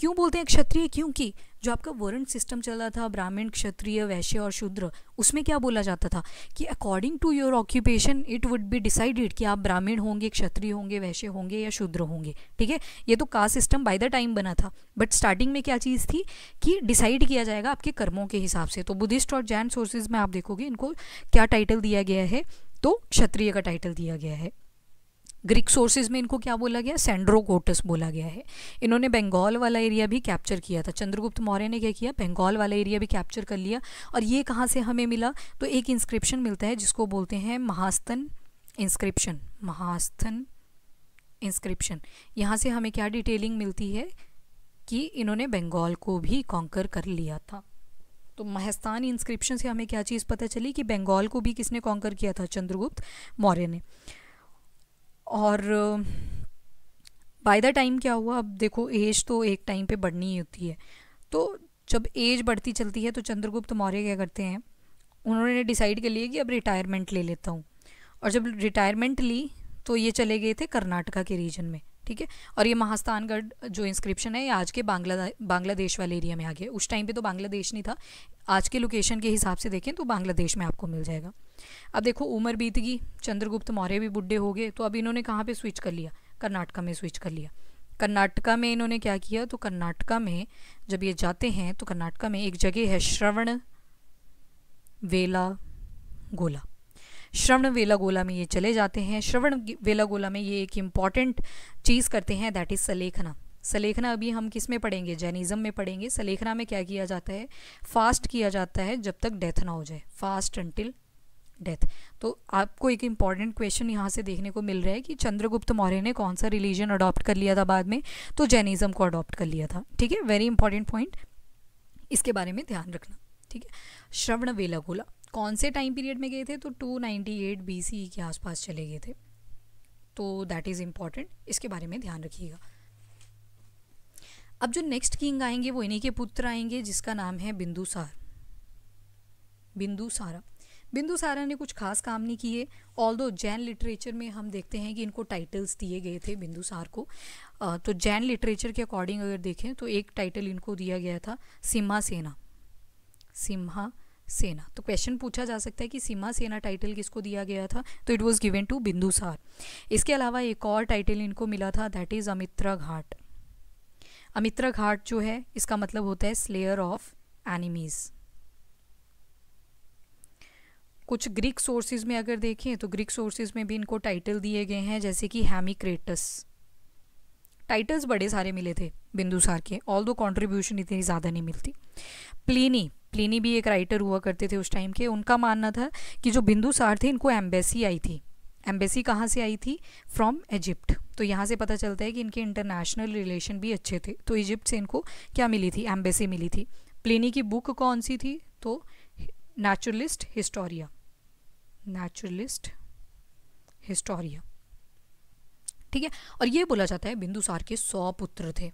Speaker 1: क्यों बोलते हैं क्षत्रिय क्योंकि जो आपका वर्ण सिस्टम चल रहा था ब्राह्मण क्षत्रिय वैश्य और शूद्र उसमें क्या बोला जाता था कि according to your occupation it would be decided कि आप ब्राह्मण होंगे क्षत्रिय होंगे वैश्य होंगे या शूद्र होंगे ठीक है ये तो caste system by the time बना था बट स्टार्टिंग में क्या चीज़ थी कि डिसाइड किया जाएगा आपके कर्मों के हिसाब से तो बुद्धिस्ट और जैन सोर्सेज में आप देखोगे इनको क्या टाइटल दिया गया है तो क्षत्रिय का टाइटल दिया गया है ग्रीक सोर्सेज में इनको क्या बोला गया सेंड्रोकोटस बोला गया है इन्होंने बंगाल वाला एरिया भी कैप्चर किया था चंद्रगुप्त मौर्य ने क्या किया बंगाल वाला एरिया भी कैप्चर कर लिया और ये कहाँ से हमें मिला तो एक इंस्क्रिप्शन मिलता है जिसको बोलते हैं महास्तन इंस्क्रिप्शन महास्थन इंस्क्रिप्शन यहाँ से हमें क्या डिटेलिंग मिलती है कि इन्होंने बंगाल को भी कॉन्कर कर लिया था तो महस्तान इंस्क्रिप्शन से हमें क्या चीज़ पता चली कि बंगाल को भी किसने कॉन्कर किया था चंद्रगुप्त मौर्य ने और बाय द टाइम क्या हुआ अब देखो एज तो एक टाइम पे बढ़नी ही होती है तो जब एज बढ़ती चलती है तो चंद्रगुप्त मौर्य क्या करते हैं उन्होंने डिसाइड कर लिया कि अब रिटायरमेंट ले लेता हूँ और जब रिटायरमेंट ली तो ये चले गए थे कर्नाटका के रीजन में ठीक है और ये महास्तानगढ़ जो इंस्क्रिप्शन है ये आज के बांग्ला बांग्लादेश वाले एरिया में आ गया उस टाइम पे तो बांग्लादेश नहीं था आज के लोकेशन के हिसाब से देखें तो बांग्लादेश में आपको मिल जाएगा अब देखो उम्र बीत गई चंद्रगुप्त मौर्य भी बुढ़े हो गए तो अब इन्होंने कहाँ पर स्विच कर लिया कर्नाटका में स्विच कर लिया कर्नाटका में इन्होंने क्या किया तो कर्नाटका में जब ये जाते हैं तो कर्नाटका में एक जगह है श्रवण वेला गोला श्रवण वेलागोला में ये चले जाते हैं श्रवण वेलागोला में ये एक इम्पॉर्टेंट चीज़ करते हैं दैट इज़ सलेखना सलेखना अभी हम किस में पढ़ेंगे जैनिज़्म में पढ़ेंगे सलेखना में क्या किया जाता है फास्ट किया जाता है जब तक डेथ ना हो जाए फास्ट अंटिल डेथ तो आपको एक इम्पॉर्टेंट क्वेश्चन यहाँ से देखने को मिल रहा है कि चंद्रगुप्त मौर्य ने कौन सा रिलीजन अडॉप्ट कर लिया था बाद में तो जैनिज़्म को अडॉप्ट कर लिया था ठीक है वेरी इंपॉर्टेंट पॉइंट इसके बारे में ध्यान रखना ठीक है श्रवण वेलागोला कौन से टाइम पीरियड में गए थे तो 298 बीसी e के आसपास चले गए थे तो दैट इज़ इम्पॉर्टेंट इसके बारे में ध्यान रखिएगा अब जो नेक्स्ट किंग आएंगे वो इन्हीं के पुत्र आएंगे जिसका नाम है बिंदुसार बिंदुसारा बिंदुसारा ने कुछ खास काम नहीं किए ऑल दो जैन लिटरेचर में हम देखते हैं कि इनको टाइटल्स दिए गए थे बिंदुसार को तो जैन लिटरेचर के अकॉर्डिंग अगर देखें तो एक टाइटल इनको दिया गया था सिम्हा सेना सिम्हा सेना तो क्वेश्चन पूछा जा सकता है कि सीमा सेना टाइटल किसको दिया गया था तो it was given to Bindusara इसके अलावा एक और टाइटल इनको मिला था दैट इज़ अमित्रा घाट अमित्रा घाट जो है इसका मतलब होता है स्लेयर ऑफ एनिमीज़ कुछ ग्रीक सोर्सेज में अगर देखें तो ग्रीक सोर्सेज में भी इनको टाइटल दिए गए हैं जैसे कि हैमिक्रेटस टाइटल्स बड़े सारे मिले थे बिंदुसार के ऑल दो कॉन्ट्रीब्यूशन इतनी ज़्यादा नहीं मिलती प्लीनी प्लेनी भी एक राइटर हुआ करते थे उस टाइम के उनका मानना था कि जो बिंदुसार थे इनको एम्बेसी आई थी एम्बेसी कहाँ से आई थी फ्रॉम इजिप्ट तो यहाँ से पता चलता है कि इनके इंटरनेशनल रिलेशन भी अच्छे थे तो इजिप्ट से इनको क्या मिली थी एम्बेसी मिली थी प्लेनी की बुक कौन सी थी तो नेचुरलिस्ट हिस्टोरिया नेचुरलिस्ट हिस्टोरिया ठीक है और ये बोला जाता है बिंदुसार के सौ पुत्र थे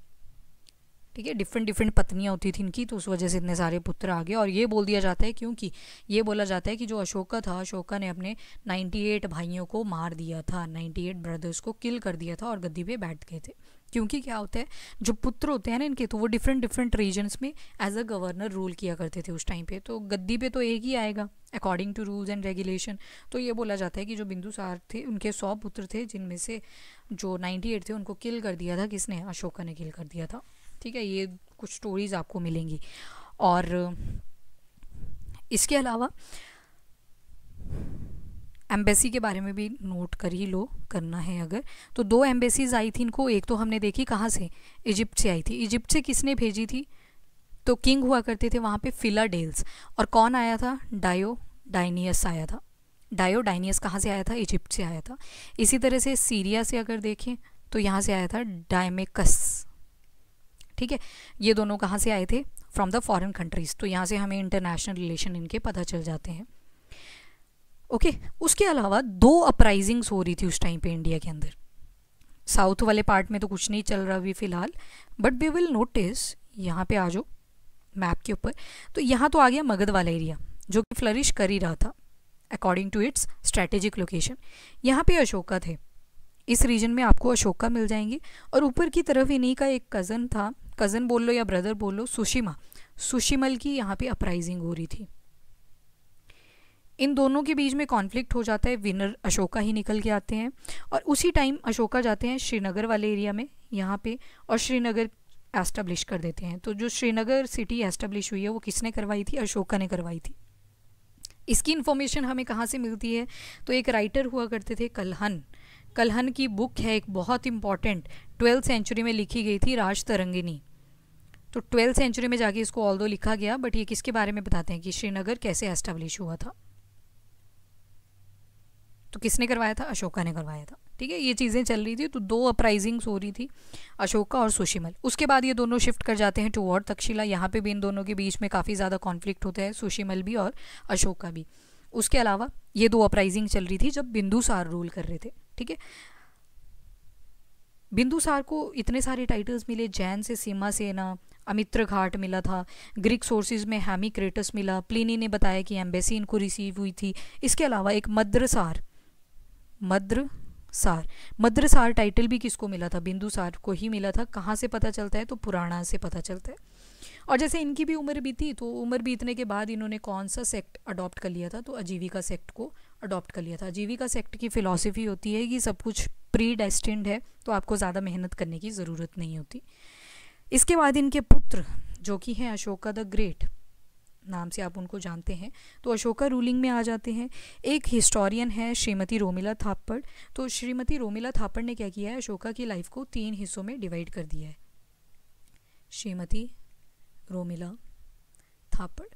Speaker 1: ठीक है डिफरेंट डिफरेंट पत्नियाँ होती थी इनकी तो उस वजह से इतने सारे पुत्र आ गए और ये बोल दिया जाता है क्योंकि ये बोला जाता है कि जो अशोका था अशोका ने अपने 98 भाइयों को मार दिया था 98 ब्रदर्स को किल कर दिया था और गद्दी पे बैठ गए थे क्योंकि क्या होता है जो पुत्र होते हैं ना इनके तो वो डिफरेंट डिफरेंट रीजन्स में एज अ गवर्नर रूल किया करते थे उस टाइम पे तो गद्दी पे तो एक ही आएगा according to rules and regulation तो ये बोला जाता है कि जो बिंदुसार थे उनके सौ पुत्र थे जिनमें से जो नाइन्टी एट थे उनको किल कर दिया था किसने अशोका ने किल कर दिया था ठीक है ये कुछ स्टोरीज आपको मिलेंगी और इसके अलावा एम्बेसी के बारे में भी नोट कर ही लो करना है अगर तो दो एम्बेसीज आई थी इनको एक तो हमने देखी कहाँ से इजिप्ट से आई थी इजिप्ट से किसने भेजी थी तो किंग हुआ करते थे वहाँ पे फिलाडेल्स और कौन आया था डायो डाइनियस आया था डायो डाइनियस कहाँ से आया था इजिप्ट से आया था इसी तरह से सीरिया से अगर देखें तो यहाँ से आया था डायमेकस ठीक है ये दोनों कहाँ से आए थे फ्रॉम द फॉरेन कंट्रीज़ तो यहाँ से हमें इंटरनेशनल रिलेशन इनके पता चल जाते हैं ओके okay, उसके अलावा दो अपराइजिंग्स हो रही थी उस टाइम पे इंडिया के अंदर साउथ वाले पार्ट में तो कुछ नहीं चल रहा अभी फ़िलहाल बट वी विल नोटिस यहाँ पे आ जाओ मैप के ऊपर तो यहाँ तो आ गया मगध वाला एरिया जो कि फ्लरिश कर ही रहा था according to its strategic location यहाँ पे अशोका थे इस रीजन में आपको अशोका मिल जाएंगे और ऊपर की तरफ इन्हीं का एक कज़न था कज़न बोल लो या ब्रदर बोल लो सुशिमा सुशिमल की यहाँ पे अपराइजिंग हो रही थी इन दोनों के बीच में कॉन्फ्लिक्ट हो जाता है विनर अशोका ही निकल के आते हैं और उसी टाइम अशोका जाते हैं श्रीनगर वाले एरिया में यहाँ पे और श्रीनगर एस्टेब्लिश कर देते हैं तो जो श्रीनगर सिटी एस्टेब्लिश हुई है वो किसने करवाई थी अशोका ने करवाई थी इसकी इन्फॉर्मेशन हमें कहाँ से मिलती है तो एक राइटर हुआ करते थे कलहन कलहन की बुक है एक बहुत इंपॉर्टेंट ट्वेल्थ सेंचुरी में लिखी गई थी राज तरंगिनी तो ट्वेल्थ सेंचुरी में जाके इसको ऑल दो लिखा गया बट ये किसके बारे में बताते हैं कि श्रीनगर कैसे एस्टेब्लिश हुआ था तो किसने करवाया था अशोका ने करवाया था ठीक है ये चीज़ें चल रही थी तो दो अपराइजिंग्स हो रही थी अशोका और सुशीमल उसके बाद ये दोनों शिफ्ट कर जाते हैं टू तक्षशिला यहाँ पे भी इन दोनों के बीच में काफ़ी ज़्यादा कॉन्फ्लिक्ट होता है सुशीमल भी और अशोका भी उसके अलावा ये दो अपराइजिंग चल रही थी जब बिंदुसार रूल कर रहे थे ठीक है बिंदुसार को इतने सारे टाइटल्स मिले जैन से सीमा सेना अमित्र घाट मिला था ग्रीक सोर्सेज में हैमी क्रेटस मिला प्लिनी ने बताया कि एम्बेसी इनको रिसीव हुई थी इसके अलावा एक मद्रसार मद्र सार मद्रसार टाइटल भी किसको मिला था बिंदुसार को ही मिला था कहाँ से पता चलता है तो पुराणा से पता चलता है और जैसे इनकी भी उम्र बीती तो उम्र बीतने के बाद इन्होंने कौन सा सेक्ट अडॉप्ट कर लिया था तो आजीविका सेक्ट को अडॉप्ट कर लिया था जीविका सेक्ट की फ़िलासफ़ी होती है कि सब कुछ प्री डेस्टिंड है तो आपको ज़्यादा मेहनत करने की ज़रूरत नहीं होती इसके बाद इनके पुत्र जो कि हैं अशोका द ग्रेट नाम से आप उनको जानते हैं तो अशोका रूलिंग में आ जाते हैं एक हिस्टोरियन है श्रीमती रोमिला थापड़ तो श्रीमती रोमिला थापड़ ने क्या किया है अशोका की लाइफ को तीन हिस्सों में डिवाइड कर दिया है श्रीमती रोमिला थापड़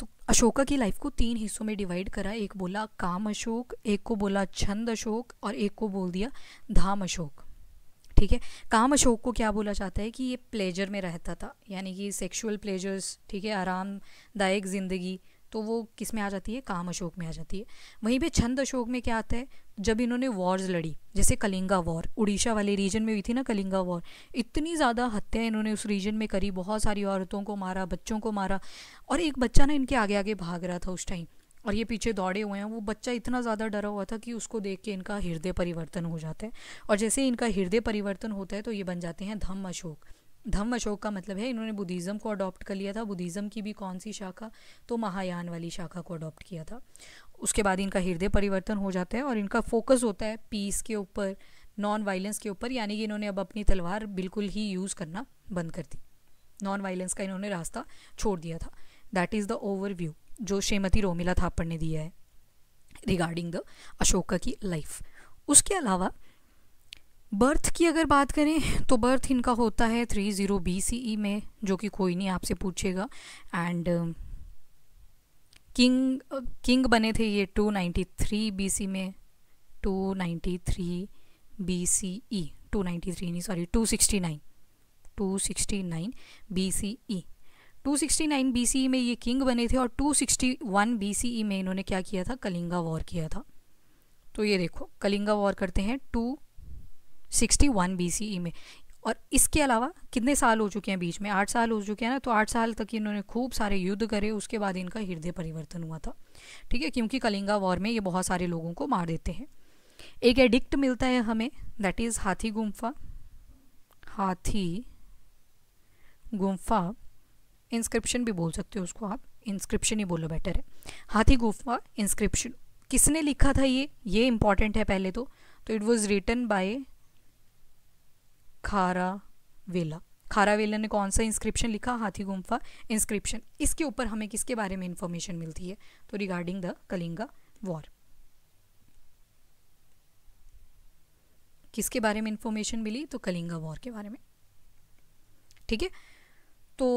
Speaker 1: तो अशोका की लाइफ को तीन हिस्सों में डिवाइड करा एक बोला काम अशोक एक को बोला छंद अशोक और एक को बोल दिया धाम अशोक ठीक है काम अशोक को क्या बोला जाता है कि ये प्लेजर में रहता था यानी कि सेक्सुअल प्लेजर्स ठीक है आरामदायक ज़िंदगी तो वो किस में आ जाती है काम अशोक में आ जाती है वहीं पे छंद अशोक में क्या आता है जब इन्होंने वॉर्स लड़ी जैसे कलिंगा वॉर उड़ीसा वाले रीजन में हुई थी ना कलिंगा वॉर इतनी ज़्यादा हत्या इन्होंने उस रीजन में करी बहुत सारी औरतों को मारा बच्चों को मारा और एक बच्चा ना इनके आगे आगे भाग रहा था उस टाइम और ये पीछे दौड़े हुए हैं वो बच्चा इतना ज़्यादा डरा हुआ था कि उसको देख के इनका हृदय परिवर्तन हो जाता है और जैसे इनका हृदय परिवर्तन होता है तो ये बन जाते हैं धम्म अशोक धम्म अशोक का मतलब है इन्होंने बुद्धिज़्म को अडॉप्ट कर लिया था बुद्धिज़्म की भी कौन सी शाखा तो महायान वाली शाखा को अडॉप्ट किया था उसके बाद इनका हृदय परिवर्तन हो जाता है और इनका फोकस होता है पीस के ऊपर नॉन वायलेंस के ऊपर यानी कि इन्होंने अब अपनी तलवार बिल्कुल ही यूज़ करना बंद कर दी नॉन वायलेंस का इन्होंने रास्ता छोड़ दिया था दैट इज़ द ओवरव्यू जो श्रीमती रोमिला थापड़ ने दिया है रिगार्डिंग द अशोका की लाइफ उसके अलावा बर्थ की अगर बात करें तो बर्थ इनका होता है three zero B C E में जो कि कोई नहीं आपसे पूछेगा एंड किंग किंग बने थे ये two ninety three B C में two ninety three B C E two ninety three नहीं sorry two sixty nine two sixty nine B C E two sixty nine B C E में ये king बने थे और two sixty one B C E में इन्होंने क्या किया था कलिंगा वॉर किया था तो ये देखो कलिंगा वॉर करते हैं टू 61 ई e में और इसके अलावा कितने साल हो चुके हैं बीच में आठ साल हो चुके हैं ना तो आठ साल तक इन्होंने खूब सारे युद्ध करे उसके बाद इनका हृदय परिवर्तन हुआ था ठीक है क्योंकि कलिंगा वॉर में ये बहुत सारे लोगों को मार देते हैं एक एडिक्ट मिलता है हमें दैट इज़ हाथी गुम्फा हाथी गुम्फा इंस्क्रिप्शन भी बोल सकते हो उसको आप इंस्क्रिप्शन ही बोलो बेटर है हाथी गुफा इंस्क्रिप्शन किसने लिखा था ये ये इंपॉर्टेंट है पहले तो तो इट वॉज रिटन बाय खारा वेला खारा वेला ने कौन सा इंस्क्रिप्शन लिखा हाथी गुम्फा इंस्क्रिप्शन इसके ऊपर हमें किसके बारे में इंफॉर्मेशन मिलती है तो रिगार्डिंग द कलिंगा वॉर किसके बारे में इंफॉर्मेशन मिली तो कलिंगा वॉर के बारे में ठीक है तो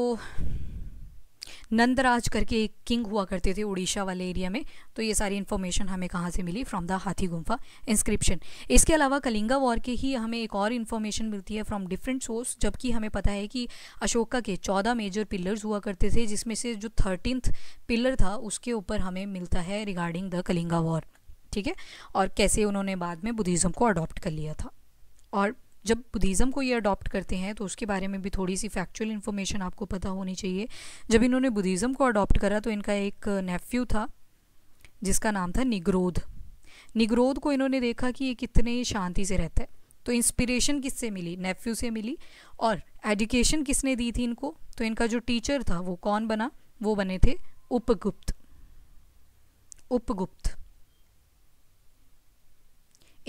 Speaker 1: नंदराज करके एक किंग हुआ करते थे उड़ीसा वाले एरिया में तो ये सारी इन्फॉर्मेशन हमें कहाँ से मिली फ्रॉम द हाथी गुम्फा इंस्क्रिप्शन इसके अलावा कलिंगा वॉर के ही हमें एक और इन्फॉर्मेशन मिलती है फ्रॉम डिफरेंट सोर्स जबकि हमें पता है कि अशोका के चौदह मेजर पिलर्स हुआ करते थे जिसमें से जो थर्टीनथ पिलर था उसके ऊपर हमें मिलता है रिगार्डिंग द कलिंगा वॉर ठीक है और कैसे उन्होंने बाद में बुद्धिज़्म को अडॉप्ट कर लिया था और जब बुद्धिज़्म को ये अडॉप्ट करते हैं तो उसके बारे में भी थोड़ी सी फैक्चुअल इन्फॉर्मेशन आपको पता होनी चाहिए जब इन्होंने बुद्धिज़्म को अडॉप्ट करा तो इनका एक नेफ्यू था जिसका नाम था निग्रोध निग्रोध को इन्होंने देखा कि ये कितने शांति से रहता है तो इंस्पिरेशन किससे मिली नेफ्यू से मिली और एजुकेशन किसने दी थी इनको तो इनका जो टीचर था वो कौन बना वो बने थे उपगुप्त उपगुप्त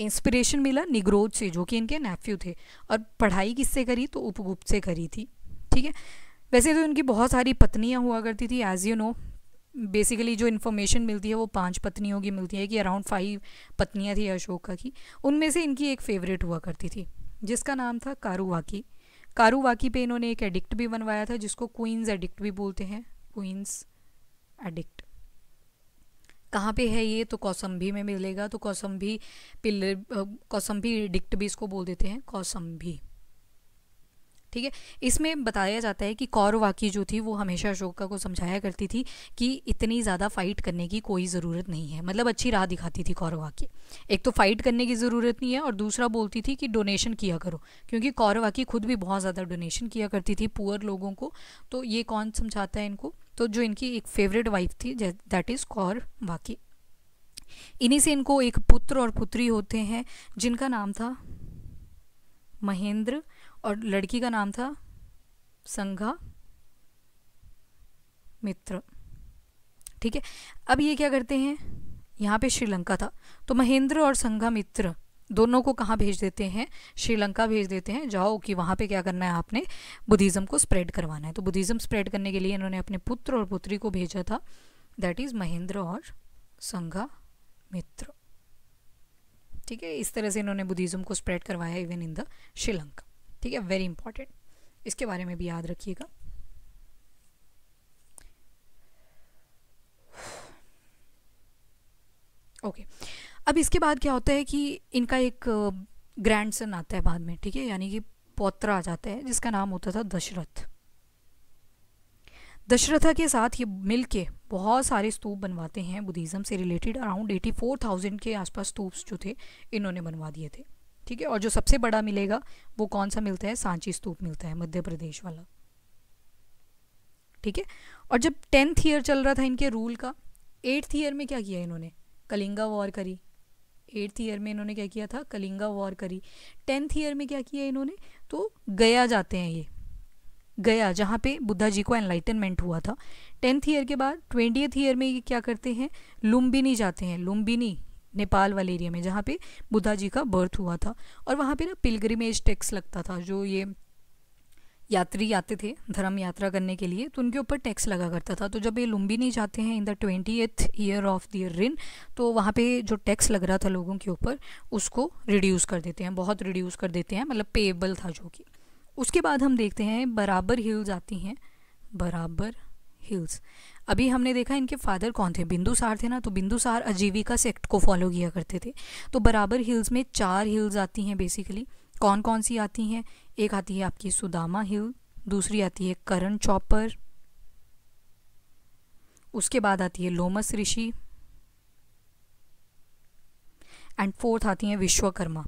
Speaker 1: इंस्पिरेशन मिला निगरोज से जो कि इनके नेफ्यू थे और पढ़ाई किससे करी तो उपगुप्त से करी थी ठीक है वैसे तो इनकी बहुत सारी पत्नियाँ हुआ करती थी एज यू नो बेसिकली जो इन्फॉर्मेशन मिलती है वो पांच पत्नियों की मिलती है कि अराउंड फाइव पत्नियाँ थी अशोका की उनमें से इनकी एक फेवरेट हुआ करती थी जिसका नाम था कारूवाकी कारूवाकी पे इन्होंने एक एडिक्ट भी बनवाया था जिसको क्वींस एडिक्ट भी बोलते हैं क्वींस एडिक्ट कहाँ पे है ये तो कौसम्भी में मिलेगा तो कौसम्भी पिल्लर कौसम्भी डिक्ट भी इसको बोल देते हैं कौसम्भी ठीक है इसमें बताया जाता है कि कौरवाकी जो थी वो हमेशा अशोका को समझाया करती थी कि इतनी ज़्यादा फाइट करने की कोई ज़रूरत नहीं है मतलब अच्छी राह दिखाती थी कौरवाकी एक तो फाइट करने की ज़रूरत नहीं है और दूसरा बोलती थी कि डोनेशन किया करो क्योंकि कौरवाकी खुद भी बहुत ज़्यादा डोनेशन किया करती थी पुअर लोगों को तो ये कौन समझाता है इनको तो जो इनकी एक फेवरेट वाइफ थी दैट इज़ कौर वाकी इन्हीं से इनको एक पुत्र और पुत्री होते हैं जिनका नाम था महेंद्र और लड़की का नाम था संघा मित्र ठीक है अब ये क्या करते हैं यहाँ पे श्रीलंका था तो महेंद्र और संघा मित्र दोनों को कहाँ भेज देते हैं श्रीलंका भेज देते हैं जाओ कि वहाँ पे क्या करना है आपने बुद्धिज़्म को स्प्रेड करवाना है तो बुद्धिज़्म स्प्रेड करने के लिए इन्होंने अपने पुत्र और पुत्री को भेजा था दैट इज़ महेंद्र और संघा मित्र ठीक है इस तरह से इन्होंने बुद्धिज़्म को स्प्रेड करवाया इवन इन द श्रीलंका ठीक है वेरी इंपॉर्टेंट इसके बारे में भी याद रखिएगा ओके okay. अब इसके बाद क्या होता है कि इनका एक ग्रैंड सन आता है बाद में ठीक है यानी कि पौत्रा आ जाता है जिसका नाम होता था दशरथ दशरथा के साथ ये मिल के बहुत सारे स्तूप बनवाते हैं बुद्धिज़्म से related around eighty four thousand के आसपास स्तूप्स जो थे इन्होंने बनवा दिए थे ठीक है और जो सबसे बड़ा मिलेगा वो कौन सा मिलता है सांची स्तूप मिलता है मध्य प्रदेश वाला ठीक है और जब टेंथ ईयर चल रहा था इनके रूल का एट्थ ईयर में क्या किया इन्होंने कलिंगा वॉर करी एट्थ ईयर में इन्होंने क्या किया था कलिंगा वॉर करी टेंथ ईयर में क्या किया इन्होंने तो गया जाते हैं ये गया जहाँ पे बुद्धा जी को एनलाइटनमेंट हुआ था टेंथ ईयर के बाद ट्वेंटी ईयर में ये क्या करते हैं लुम्बिनी जाते हैं लुम्बिनी नेपाल वाले एरिया में जहाँ पे बुद्धा जी का बर्थ हुआ था और वहाँ पे ना पिलग्रिमेज टैक्स लगता था जो ये यात्री आते थे धर्म यात्रा करने के लिए तो उनके ऊपर टैक्स लगा करता था तो जब ये लुम्बिनी जाते हैं in the twenty eighth year of their reign तो वहाँ पे जो टैक्स लग रहा था लोगों के ऊपर उसको रिड्यूस कर देते हैं बहुत रिड्यूस कर देते हैं मतलब पेएबल था जो कि उसके बाद हम देखते हैं बराबर हिल्स आती हैं बराबर हिल्स अभी हमने देखा इनके फादर कौन थे बिंदुसार थे ना तो बिंदुसार आजीविका सेक्ट को फॉलो किया करते थे तो बराबर हिल्स में चार हिल्स आती हैं बेसिकली कौन कौन सी आती हैं एक आती है आपकी सुदामा हिल दूसरी आती है करण चौपर उसके बाद आती है लोमस ऋषि एंड फोर्थ आती है विश्वकर्मा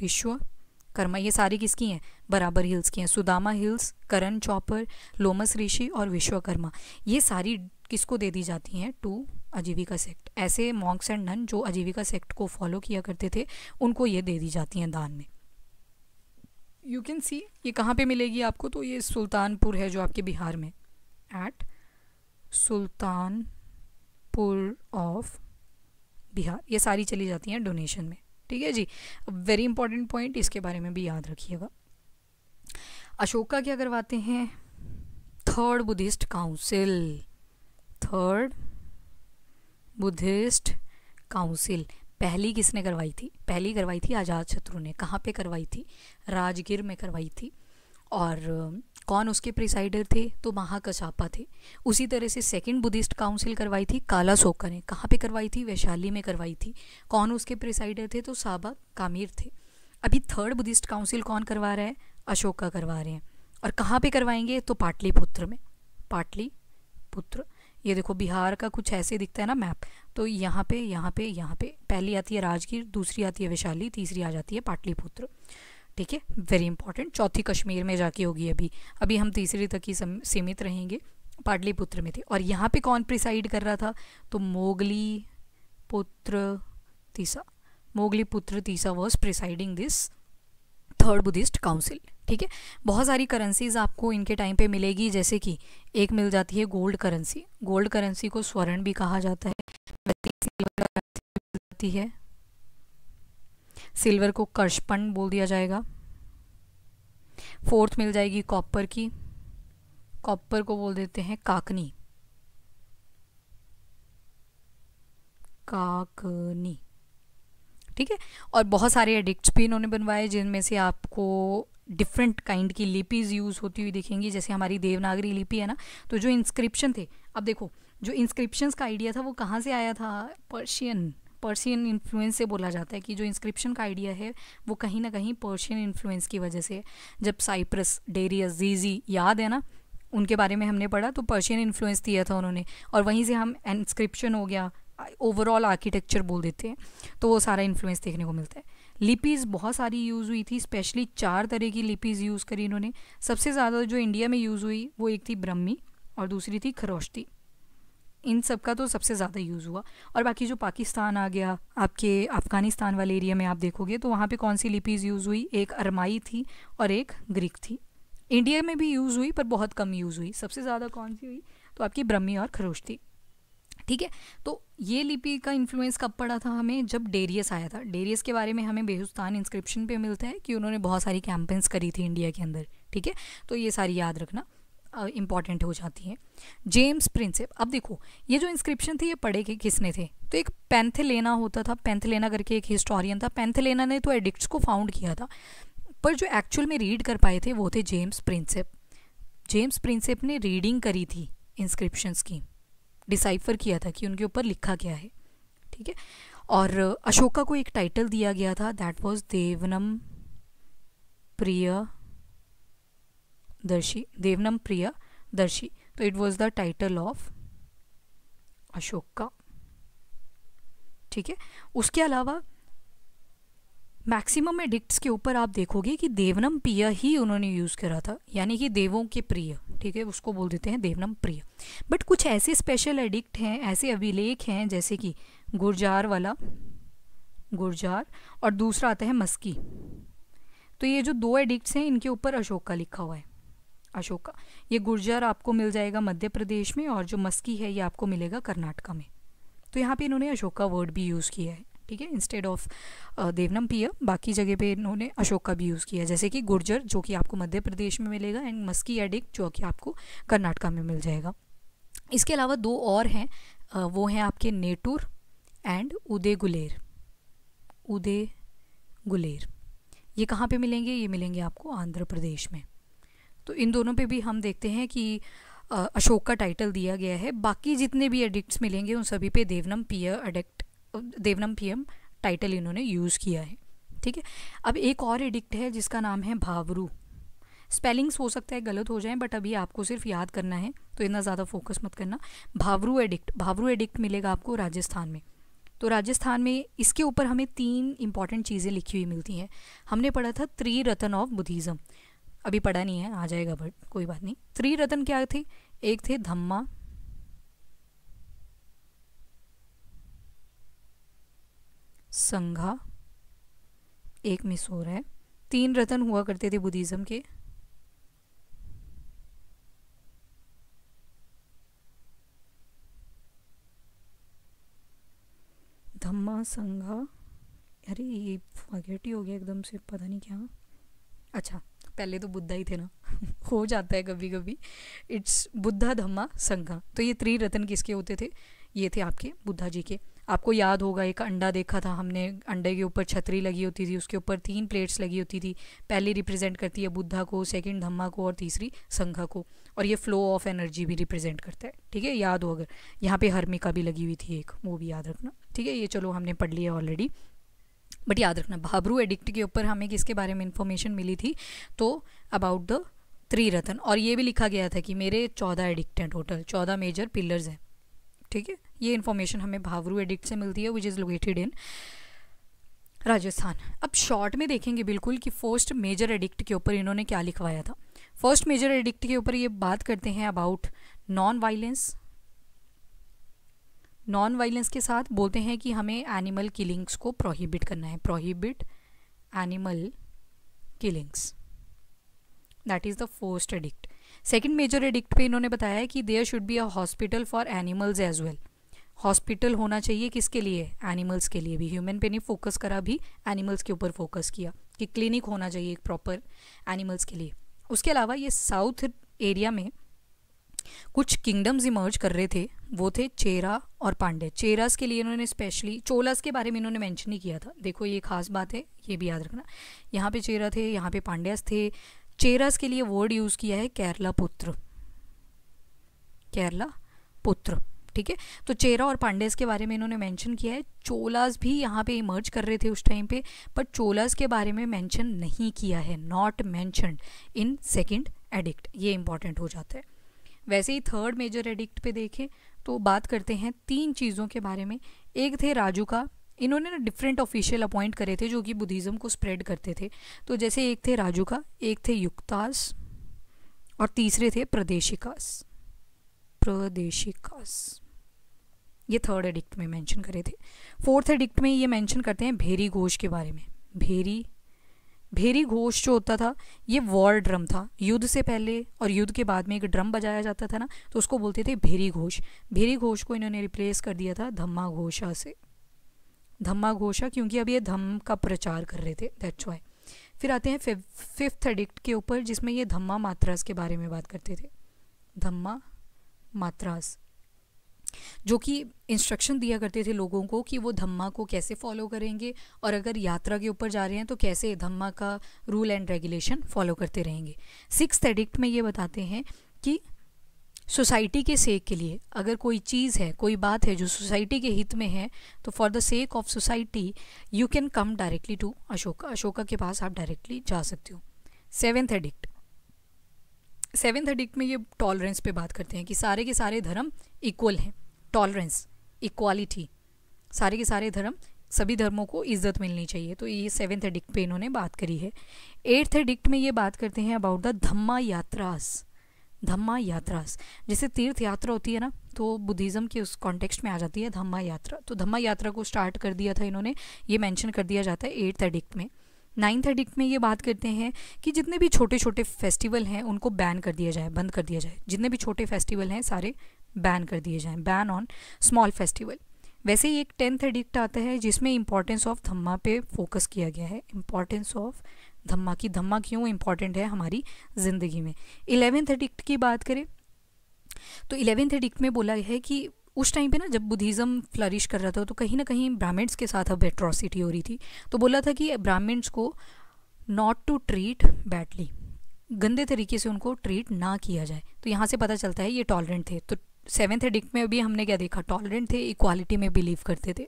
Speaker 1: विश्वकर्मा ये सारी किसकी हैं बराबर हिल्स की हैं सुदामा हिल्स करण चौपर लोमस ऋषि और विश्वकर्मा ये सारी किसको दे दी जाती हैं टू आजीविका सेक्ट ऐसे मॉन्क्स एंड नन जो आजीविका सेक्ट को फॉलो किया करते थे उनको ये दे दी जाती हैं दान में यू कैन सी ये कहाँ पे मिलेगी आपको तो ये सुल्तानपुर है जो आपके बिहार में एट सुल्तानपुर ऑफ बिहार ये सारी चली जाती हैं डोनेशन में ठीक है जी अब वेरी इंपॉर्टेंट पॉइंट इसके बारे में भी याद रखिएगा अशोका क्या करवाते हैं third Buddhist council third Buddhist council पहली किसने करवाई थी पहली करवाई थी आज़ाद शत्रु ने कहाँ पे करवाई थी राजगिर में करवाई थी और कौन उसके प्रिसाइडर थे तो महाकशापा थे उसी तरह से सेकंड बुद्धिस्ट काउंसिल करवाई थी काला सोकर ने कहाँ पे करवाई थी वैशाली में करवाई थी कौन उसके प्रिसाइडर थे तो साबा कामिर थे अभी थर्ड बुद्धिस्ट काउंसिल कौन करवा रहा है अशोका करवा रहे हैं और कहाँ पे करवाएंगे तो पाटलिपुत्र में पुत्र ये देखो बिहार का कुछ ऐसे दिखता है ना मैप तो यहाँ पे यहाँ पे यहाँ पे पहली आती है राजगीर दूसरी आती है वैशाली तीसरी आ जाती है पाटलिपुत्र ठीक है वेरी इंपॉर्टेंट चौथी कश्मीर में जाके होगी अभी अभी हम तीसरी तक ही सीमित रहेंगे पाटलिपुत्र में थे और यहाँ पे कौन प्रिसाइड कर रहा था तो Mowgli Moggaliputta Tissa Moggaliputta Tissa was presiding this third Buddhist council ठीक है बहुत सारी करेंसीज आपको इनके टाइम पे मिलेगी जैसे कि एक मिल जाती है गोल्ड करेंसी गोल्ड करेंसी को स्वर्ण भी कहा जाता है सिल्वर को कर्शपन बोल दिया जाएगा फोर्थ मिल जाएगी कॉपर की कॉपर को बोल देते हैं काकनी काकनी ठीक है और बहुत सारे एडिक्ट भी इन्होंने बनवाए जिनमें से आपको डिफरेंट काइंड की लिपीज़ यूज़ होती हुई दिखेंगी जैसे हमारी देवनागरी लिपि है ना तो जो इंस्क्रिप्शन थे अब देखो जो इंस्क्रिप्शंस का आइडिया था वो कहाँ से आया था पर्शियन पर्शियन इन्फ्लुएंस से बोला जाता है कि जो इंस्क्रिप्शन का आइडिया है वो कहीं ना कहीं पर्शियन इन्फ्लुएंस की वजह से जब साइप्रस डेरियस जीजी याद है ना उनके बारे में हमने पढ़ा तो पर्शियन इन्फ्लुएंस दिया था उन्होंने और वहीं से हम इंस्क्रिप्शन हो गया ओवरऑल आर्किटेक्चर बोल देते हैं तो वो सारा इन्फ्लुएंस देखने को मिलता है लिपीज़ बहुत सारी यूज़ हुई थी स्पेशली चार तरह की लिपीज़ यूज़ करी इन्होंने सबसे ज़्यादा जो इंडिया में यूज़ हुई वो एक थी ब्रह्मी और दूसरी थी खरोश्ती इन सब का तो सबसे ज़्यादा यूज़ हुआ और बाकी जो पाकिस्तान आ गया आपके अफ़गानिस्तान वाले एरिया में आप देखोगे तो वहाँ पे कौन सी लिपीज़ यूज़ हुई एक अरमाई थी और एक ग्रीक थी इंडिया में भी यूज़ हुई पर बहुत कम यूज़ हुई सबसे ज़्यादा कौन सी हुई तो आपकी ब्रह्मी और खरोश थी ठीक है तो ये लिपि का इन्फ्लुएंस कब पड़ा था हमें जब डेरियस आया था डेरियस के बारे में हमें बेहुस्तान इंस्क्रिप्शन पे मिलता है कि उन्होंने बहुत सारी कैंपेंस करी थी इंडिया के अंदर ठीक है तो ये सारी याद रखना इंपॉर्टेंट हो जाती है जेम्स प्रिंसेप अब देखो ये जो इंस्क्रिप्शन थी ये पढ़े कि किसने थे तो एक पेंथलेना होता था पेंथलेना करके एक हिस्टोरियन था पेंथलेना ने तो एडिक्ट को फाउंड किया था पर जो एक्चुअल में रीड कर पाए थे वो थे जेम्स प्रिंसेप जेम्स प्रिंसेप ने रीडिंग करी थी इंस्क्रिप्शंस की डिसाइफर किया था कि उनके ऊपर लिखा क्या है ठीक है और अशोका को एक टाइटल दिया गया था दैट वाज देवनम प्रिय दर्शी देवनम प्रिय दर्शी तो it was the title of Ashoka ठीक है उसके अलावा मैक्सिमम एडिक्ट्स के ऊपर आप देखोगे कि देवनम प्रिय ही उन्होंने यूज़ करा था यानी कि देवों के प्रिय ठीक है उसको बोल देते हैं देवनम प्रिय बट कुछ ऐसे स्पेशल एडिक्ट हैं ऐसे अभिलेख हैं जैसे कि गुर्जार वाला गुर्जार और दूसरा आता है मस्की तो ये जो दो एडिक्ट्स हैं इनके ऊपर अशोक का लिखा हुआ है अशोक का ये गुर्जर आपको मिल जाएगा मध्य प्रदेश में और जो मस्की है ये आपको मिलेगा कर्नाटका में तो यहाँ पे इन्होंने अशोक का वर्ड भी यूज़ किया है ठीक है इंस्टेड ऑफ देवनम पिया बाकी जगह पे इन्होंने अशोक का भी यूज़ किया जैसे कि गुर्जर जो कि आपको मध्य प्रदेश में मिलेगा एंड मस्की एडिक जो कि आपको कर्नाटका में मिल जाएगा इसके अलावा दो और हैं वो हैं आपके Nettur and Udegolam Udegolam ये कहाँ पे मिलेंगे ये मिलेंगे आपको आंध्र प्रदेश में तो इन दोनों पे भी हम देखते हैं कि अशोक का टाइटल दिया गया है बाकी जितने भी एडिक्ट्स मिलेंगे उन सभी पे Devanampiya edict Devanampiya title इन्होंने यूज़ किया है ठीक है अब एक और एडिक्ट है जिसका नाम है भावरू स्पेलिंग्स हो सकता है गलत हो जाए बट अभी आपको सिर्फ याद करना है तो इतना ज़्यादा फोकस मत करना भावरू एडिक्ट भावरू एडिक्ट मिलेगा आपको राजस्थान में तो राजस्थान में इसके ऊपर हमें तीन इंपॉर्टेंट चीज़ें लिखी हुई मिलती हैं हमने पढ़ा था त्रि रतन ऑफ बुद्धिज़्म अभी पढ़ा नहीं है आ जाएगा बट कोई बात नहीं त्री रतन क्या थे एक थे धम्मा संघा एक मिस हो रहा है तीन रतन हुआ करते थे बुद्धिज़्म के धम्मा संघा अरे ये फॉगेटी हो गया एकदम से पता नहीं क्या अच्छा पहले तो बुद्धा ही थे ना *laughs* हो जाता है कभी कभी इट्स बुद्धा धम्मा संघा तो ये त्रिरत्न किसके होते थे ये थे आपके बुद्धा जी के आपको याद होगा एक अंडा देखा था हमने अंडे के ऊपर छतरी लगी होती थी उसके ऊपर तीन प्लेट्स लगी होती थी पहली रिप्रेजेंट करती है बुद्धा को सेकंड धम्मा को और तीसरी संघा को और ये फ्लो ऑफ एनर्जी भी रिप्रेजेंट करता है ठीक है याद हो अगर यहाँ पे हर्मिका भी लगी हुई थी एक वो भी याद रखना ठीक है ये चलो हमने पढ़ लिया ऑलरेडी बट याद रखना भाबरू एडिक्ट के ऊपर हमें किसके बारे में इंफॉर्मेशन मिली थी तो अबाउट द त्रिरत्न और ये भी लिखा गया था कि मेरे चौदह एडिक्ट हैं टोटल चौदह मेजर पिलर्स हैं ठीक है ये इन्फॉर्मेशन हमें भावरू एडिक्ट से मिलती है which is located in Rajasthan अब शॉर्ट में देखेंगे बिल्कुल कि फर्स्ट मेजर एडिक्ट के ऊपर इन्होंने क्या लिखवाया था फर्स्ट मेजर एडिक्ट के ऊपर ये बात करते हैं about non violence non violence के साथ बोलते हैं कि हमें एनिमल किलिंग्स को प्रोहिबिट करना है prohibit animal killings that is the first edict second major edict पे इन्होंने बताया है कि there should be a hospital for animals as well hospital होना चाहिए किसके लिए एनिमल्स के लिए भी ह्यूमन पे नहीं फोकस करा भी एनिमल्स के ऊपर फोकस किया कि क्लिनिक होना चाहिए एक प्रॉपर एनिमल्स के लिए उसके अलावा ये साउथ एरिया में कुछ किंगडम्स इमर्ज कर रहे थे वो थे चेरा और पांडे चेरास के लिए इन्होंने स्पेशली चोलास के बारे में इन्होंने मेंशन ही किया था देखो ये खास बात है ये भी याद रखना यहाँ पे चेरा थे यहाँ पे पांड्यास थे चेरास के लिए वर्ड यूज़ किया है केरला पुत्र केरला पुत्र ठीक है तो चेरा और पांडेस के बारे में इन्होंने मेंशन किया है चोलास भी यहाँ पे इमर्ज कर रहे थे उस टाइम पे पर चोलास के बारे में मेंशन नहीं किया है not mentioned in second edict ये इंपॉर्टेंट हो जाता है वैसे ही थर्ड मेजर एडिक्ट पे देखें तो बात करते हैं तीन चीज़ों के बारे में एक थे राजू का इन्होंने ना डिफरेंट ऑफिशियल अपॉइंट करे थे जो कि बुद्धिज़्म को स्प्रेड करते थे तो जैसे एक थे राजुका एक थे युक्तास और तीसरे थे प्रदेशिकास प्रदेशिकास ये थर्ड एडिक्ट में मेंशन करे थे फोर्थ एडिक्ट में ये मेंशन करते हैं भेरी घोष के बारे में भेरी भेरी घोष जो होता था ये वॉर ड्रम था युद्ध से पहले और युद्ध के बाद में एक ड्रम बजाया जाता था ना तो उसको बोलते थे भेरी घोष भेरी घोष को इन्होंने रिप्लेस कर दिया था धम्मा घोषा से धम्मा घोषा क्योंकि अब ये धम्म का प्रचार कर रहे थे दैट्स वाई फिर आते हैं फिफ्थ एडिक्ट के ऊपर जिसमें ये धम्मा मात्रास के बारे में बात करते थे धम्मा मात्रास जो कि इंस्ट्रक्शन दिया करते थे लोगों को कि वो धम्मा को कैसे फॉलो करेंगे और अगर यात्रा के ऊपर जा रहे हैं तो कैसे धम्मा का रूल एंड रेगुलेशन फॉलो करते रहेंगे सिक्स एडिक्ट में ये बताते हैं कि सोसाइटी के सेक के लिए अगर कोई चीज़ है कोई बात है जो सोसाइटी के हित में है तो for the sake of society you can come directly to Ashoka Ashoka के पास आप डायरेक्टली जा सकते हो सेवेंथ एडिक्ट सेवेंथ एडिक्ट में ये टॉलरेंस पे बात करते हैं कि सारे के सारे धर्म इक्वल हैं टॉलरेंस इक्वालिटी सारे के सारे धर्म सभी धर्मों को इज्जत मिलनी चाहिए तो ये सेवेंथ एडिक्ट पे इन्होंने बात करी है एट्थ एडिक्ट में ये बात करते हैं अबाउट द धम्मा यात्रास धम्मा यात्रा जैसे तीर्थ यात्रा होती है ना तो बुद्धिज़्म के उस कॉन्टेक्स्ट में आ जाती है धम्मा यात्रा तो धम्मा यात्रा को स्टार्ट कर दिया था इन्होंने ये मेंशन कर दिया जाता है एट्थ एडिक्ट में नाइन्थ एडिक्ट में ये बात करते हैं कि जितने भी छोटे छोटे फेस्टिवल हैं उनको बैन कर दिया जाए बंद कर दिया जाए जितने भी छोटे फेस्टिवल हैं सारे बैन कर दिए जाएँ बैन ऑन स्मॉल फेस्टिवल वैसे ही एक टेंथ एडिक्ट आता है जिसमें इम्पॉर्टेंस ऑफ धम्मा पे फोकस किया गया है इम्पॉर्टेंस ऑफ धम्मा की धम्मा क्यों इंपॉर्टेंट है हमारी ज़िंदगी में इलेवेंथ एडिक्ट की बात करें तो इलेवेंथ एडिक्ट में बोला है कि उस टाइम पे ना जब बुद्धिज़्म फ्लरिश कर रहा था तो कहीं ना कहीं ब्राह्मण्स के साथ अब एट्रॉसिटी हो रही थी तो बोला था कि ब्राह्मण्स को नॉट टू ट्रीट बैडली गंदे तरीके से उनको ट्रीट ना किया जाए तो यहाँ से पता चलता है ये टॉलरेंट थे तो सेवन्थ एडिक्ट में अभी हमने क्या देखा टॉलरेंट थे इक्वालिटी में बिलीव करते थे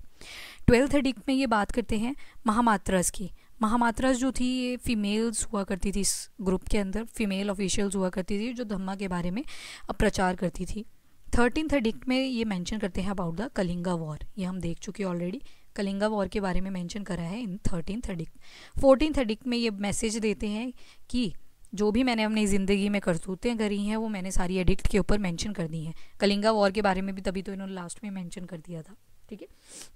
Speaker 1: ट्वेल्थ एडिक्ट में ये बात करते हैं महामात्रस की महामात्रा जो थी ये फीमेल्स हुआ करती थी इस ग्रुप के अंदर फीमेल ऑफिशियल्स हुआ करती थी जो धम्मा के बारे में प्रचार करती थी थर्टीन थर्डिक्ट में ये मेंशन करते हैं अबाउट द कलिंगा वॉर ये हम देख चुके ऑलरेडी कलिंगा वॉर के बारे में मेंशन करा है इन थर्टीन थर्डिक फोर्टीन थर्डिक्ट में ये मैसेज देते हैं कि जो भी मैंने अपनी ज़िंदगी में करतूतें करी हैं वो मैंने सारी एडिक्ट के ऊपर मैंशन कर दी हैं कलिंगा वॉर के बारे में भी तभी तो इन्होंने लास्ट में मैंशन कर दिया था ठीक है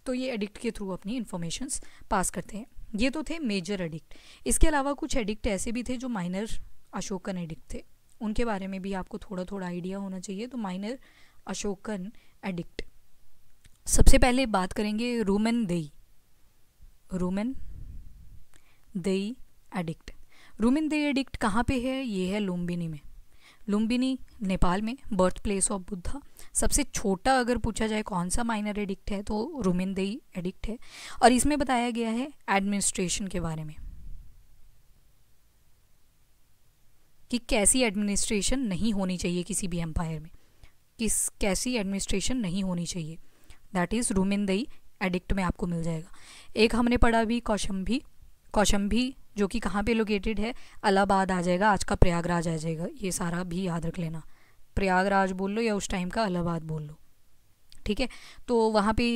Speaker 1: तो ये एडिक्ट के थ्रू अपनी इन्फॉर्मेशंस पास करते हैं ये तो थे मेजर एडिक्ट इसके अलावा कुछ एडिक्ट ऐसे भी थे जो माइनर अशोकन एडिक्ट थे उनके बारे में भी आपको थोड़ा थोड़ा आइडिया होना चाहिए तो माइनर अशोकन एडिक्ट सबसे पहले बात करेंगे रोमन दई रोमन दई एडिक्ट रोमन दई एडिक्ट कहाँ पे है ये है लुम्बिनी में लुम्बिनी नेपाल में बर्थ प्लेस ऑफ बुद्धा सबसे छोटा अगर पूछा जाए कौन सा माइनर एडिक्ट है तो दई एडिक्ट है और इसमें बताया गया है एडमिनिस्ट्रेशन के बारे में कि कैसी एडमिनिस्ट्रेशन नहीं होनी चाहिए किसी भी एम्पायर में किस कैसी एडमिनिस्ट्रेशन नहीं होनी चाहिए दैट इज़ दई एडिक्ट में आपको मिल जाएगा एक हमने पढ़ा भी कौशम्भी कौशम्भी जो कि कहाँ पे लोकेटेड है अलाहाबाद आ जाएगा आज का प्रयागराज आ जाएगा ये सारा भी याद रख लेना प्रयागराज बोल लो या उस टाइम का अलाहाबाद बोल लो ठीक है तो वहाँ पे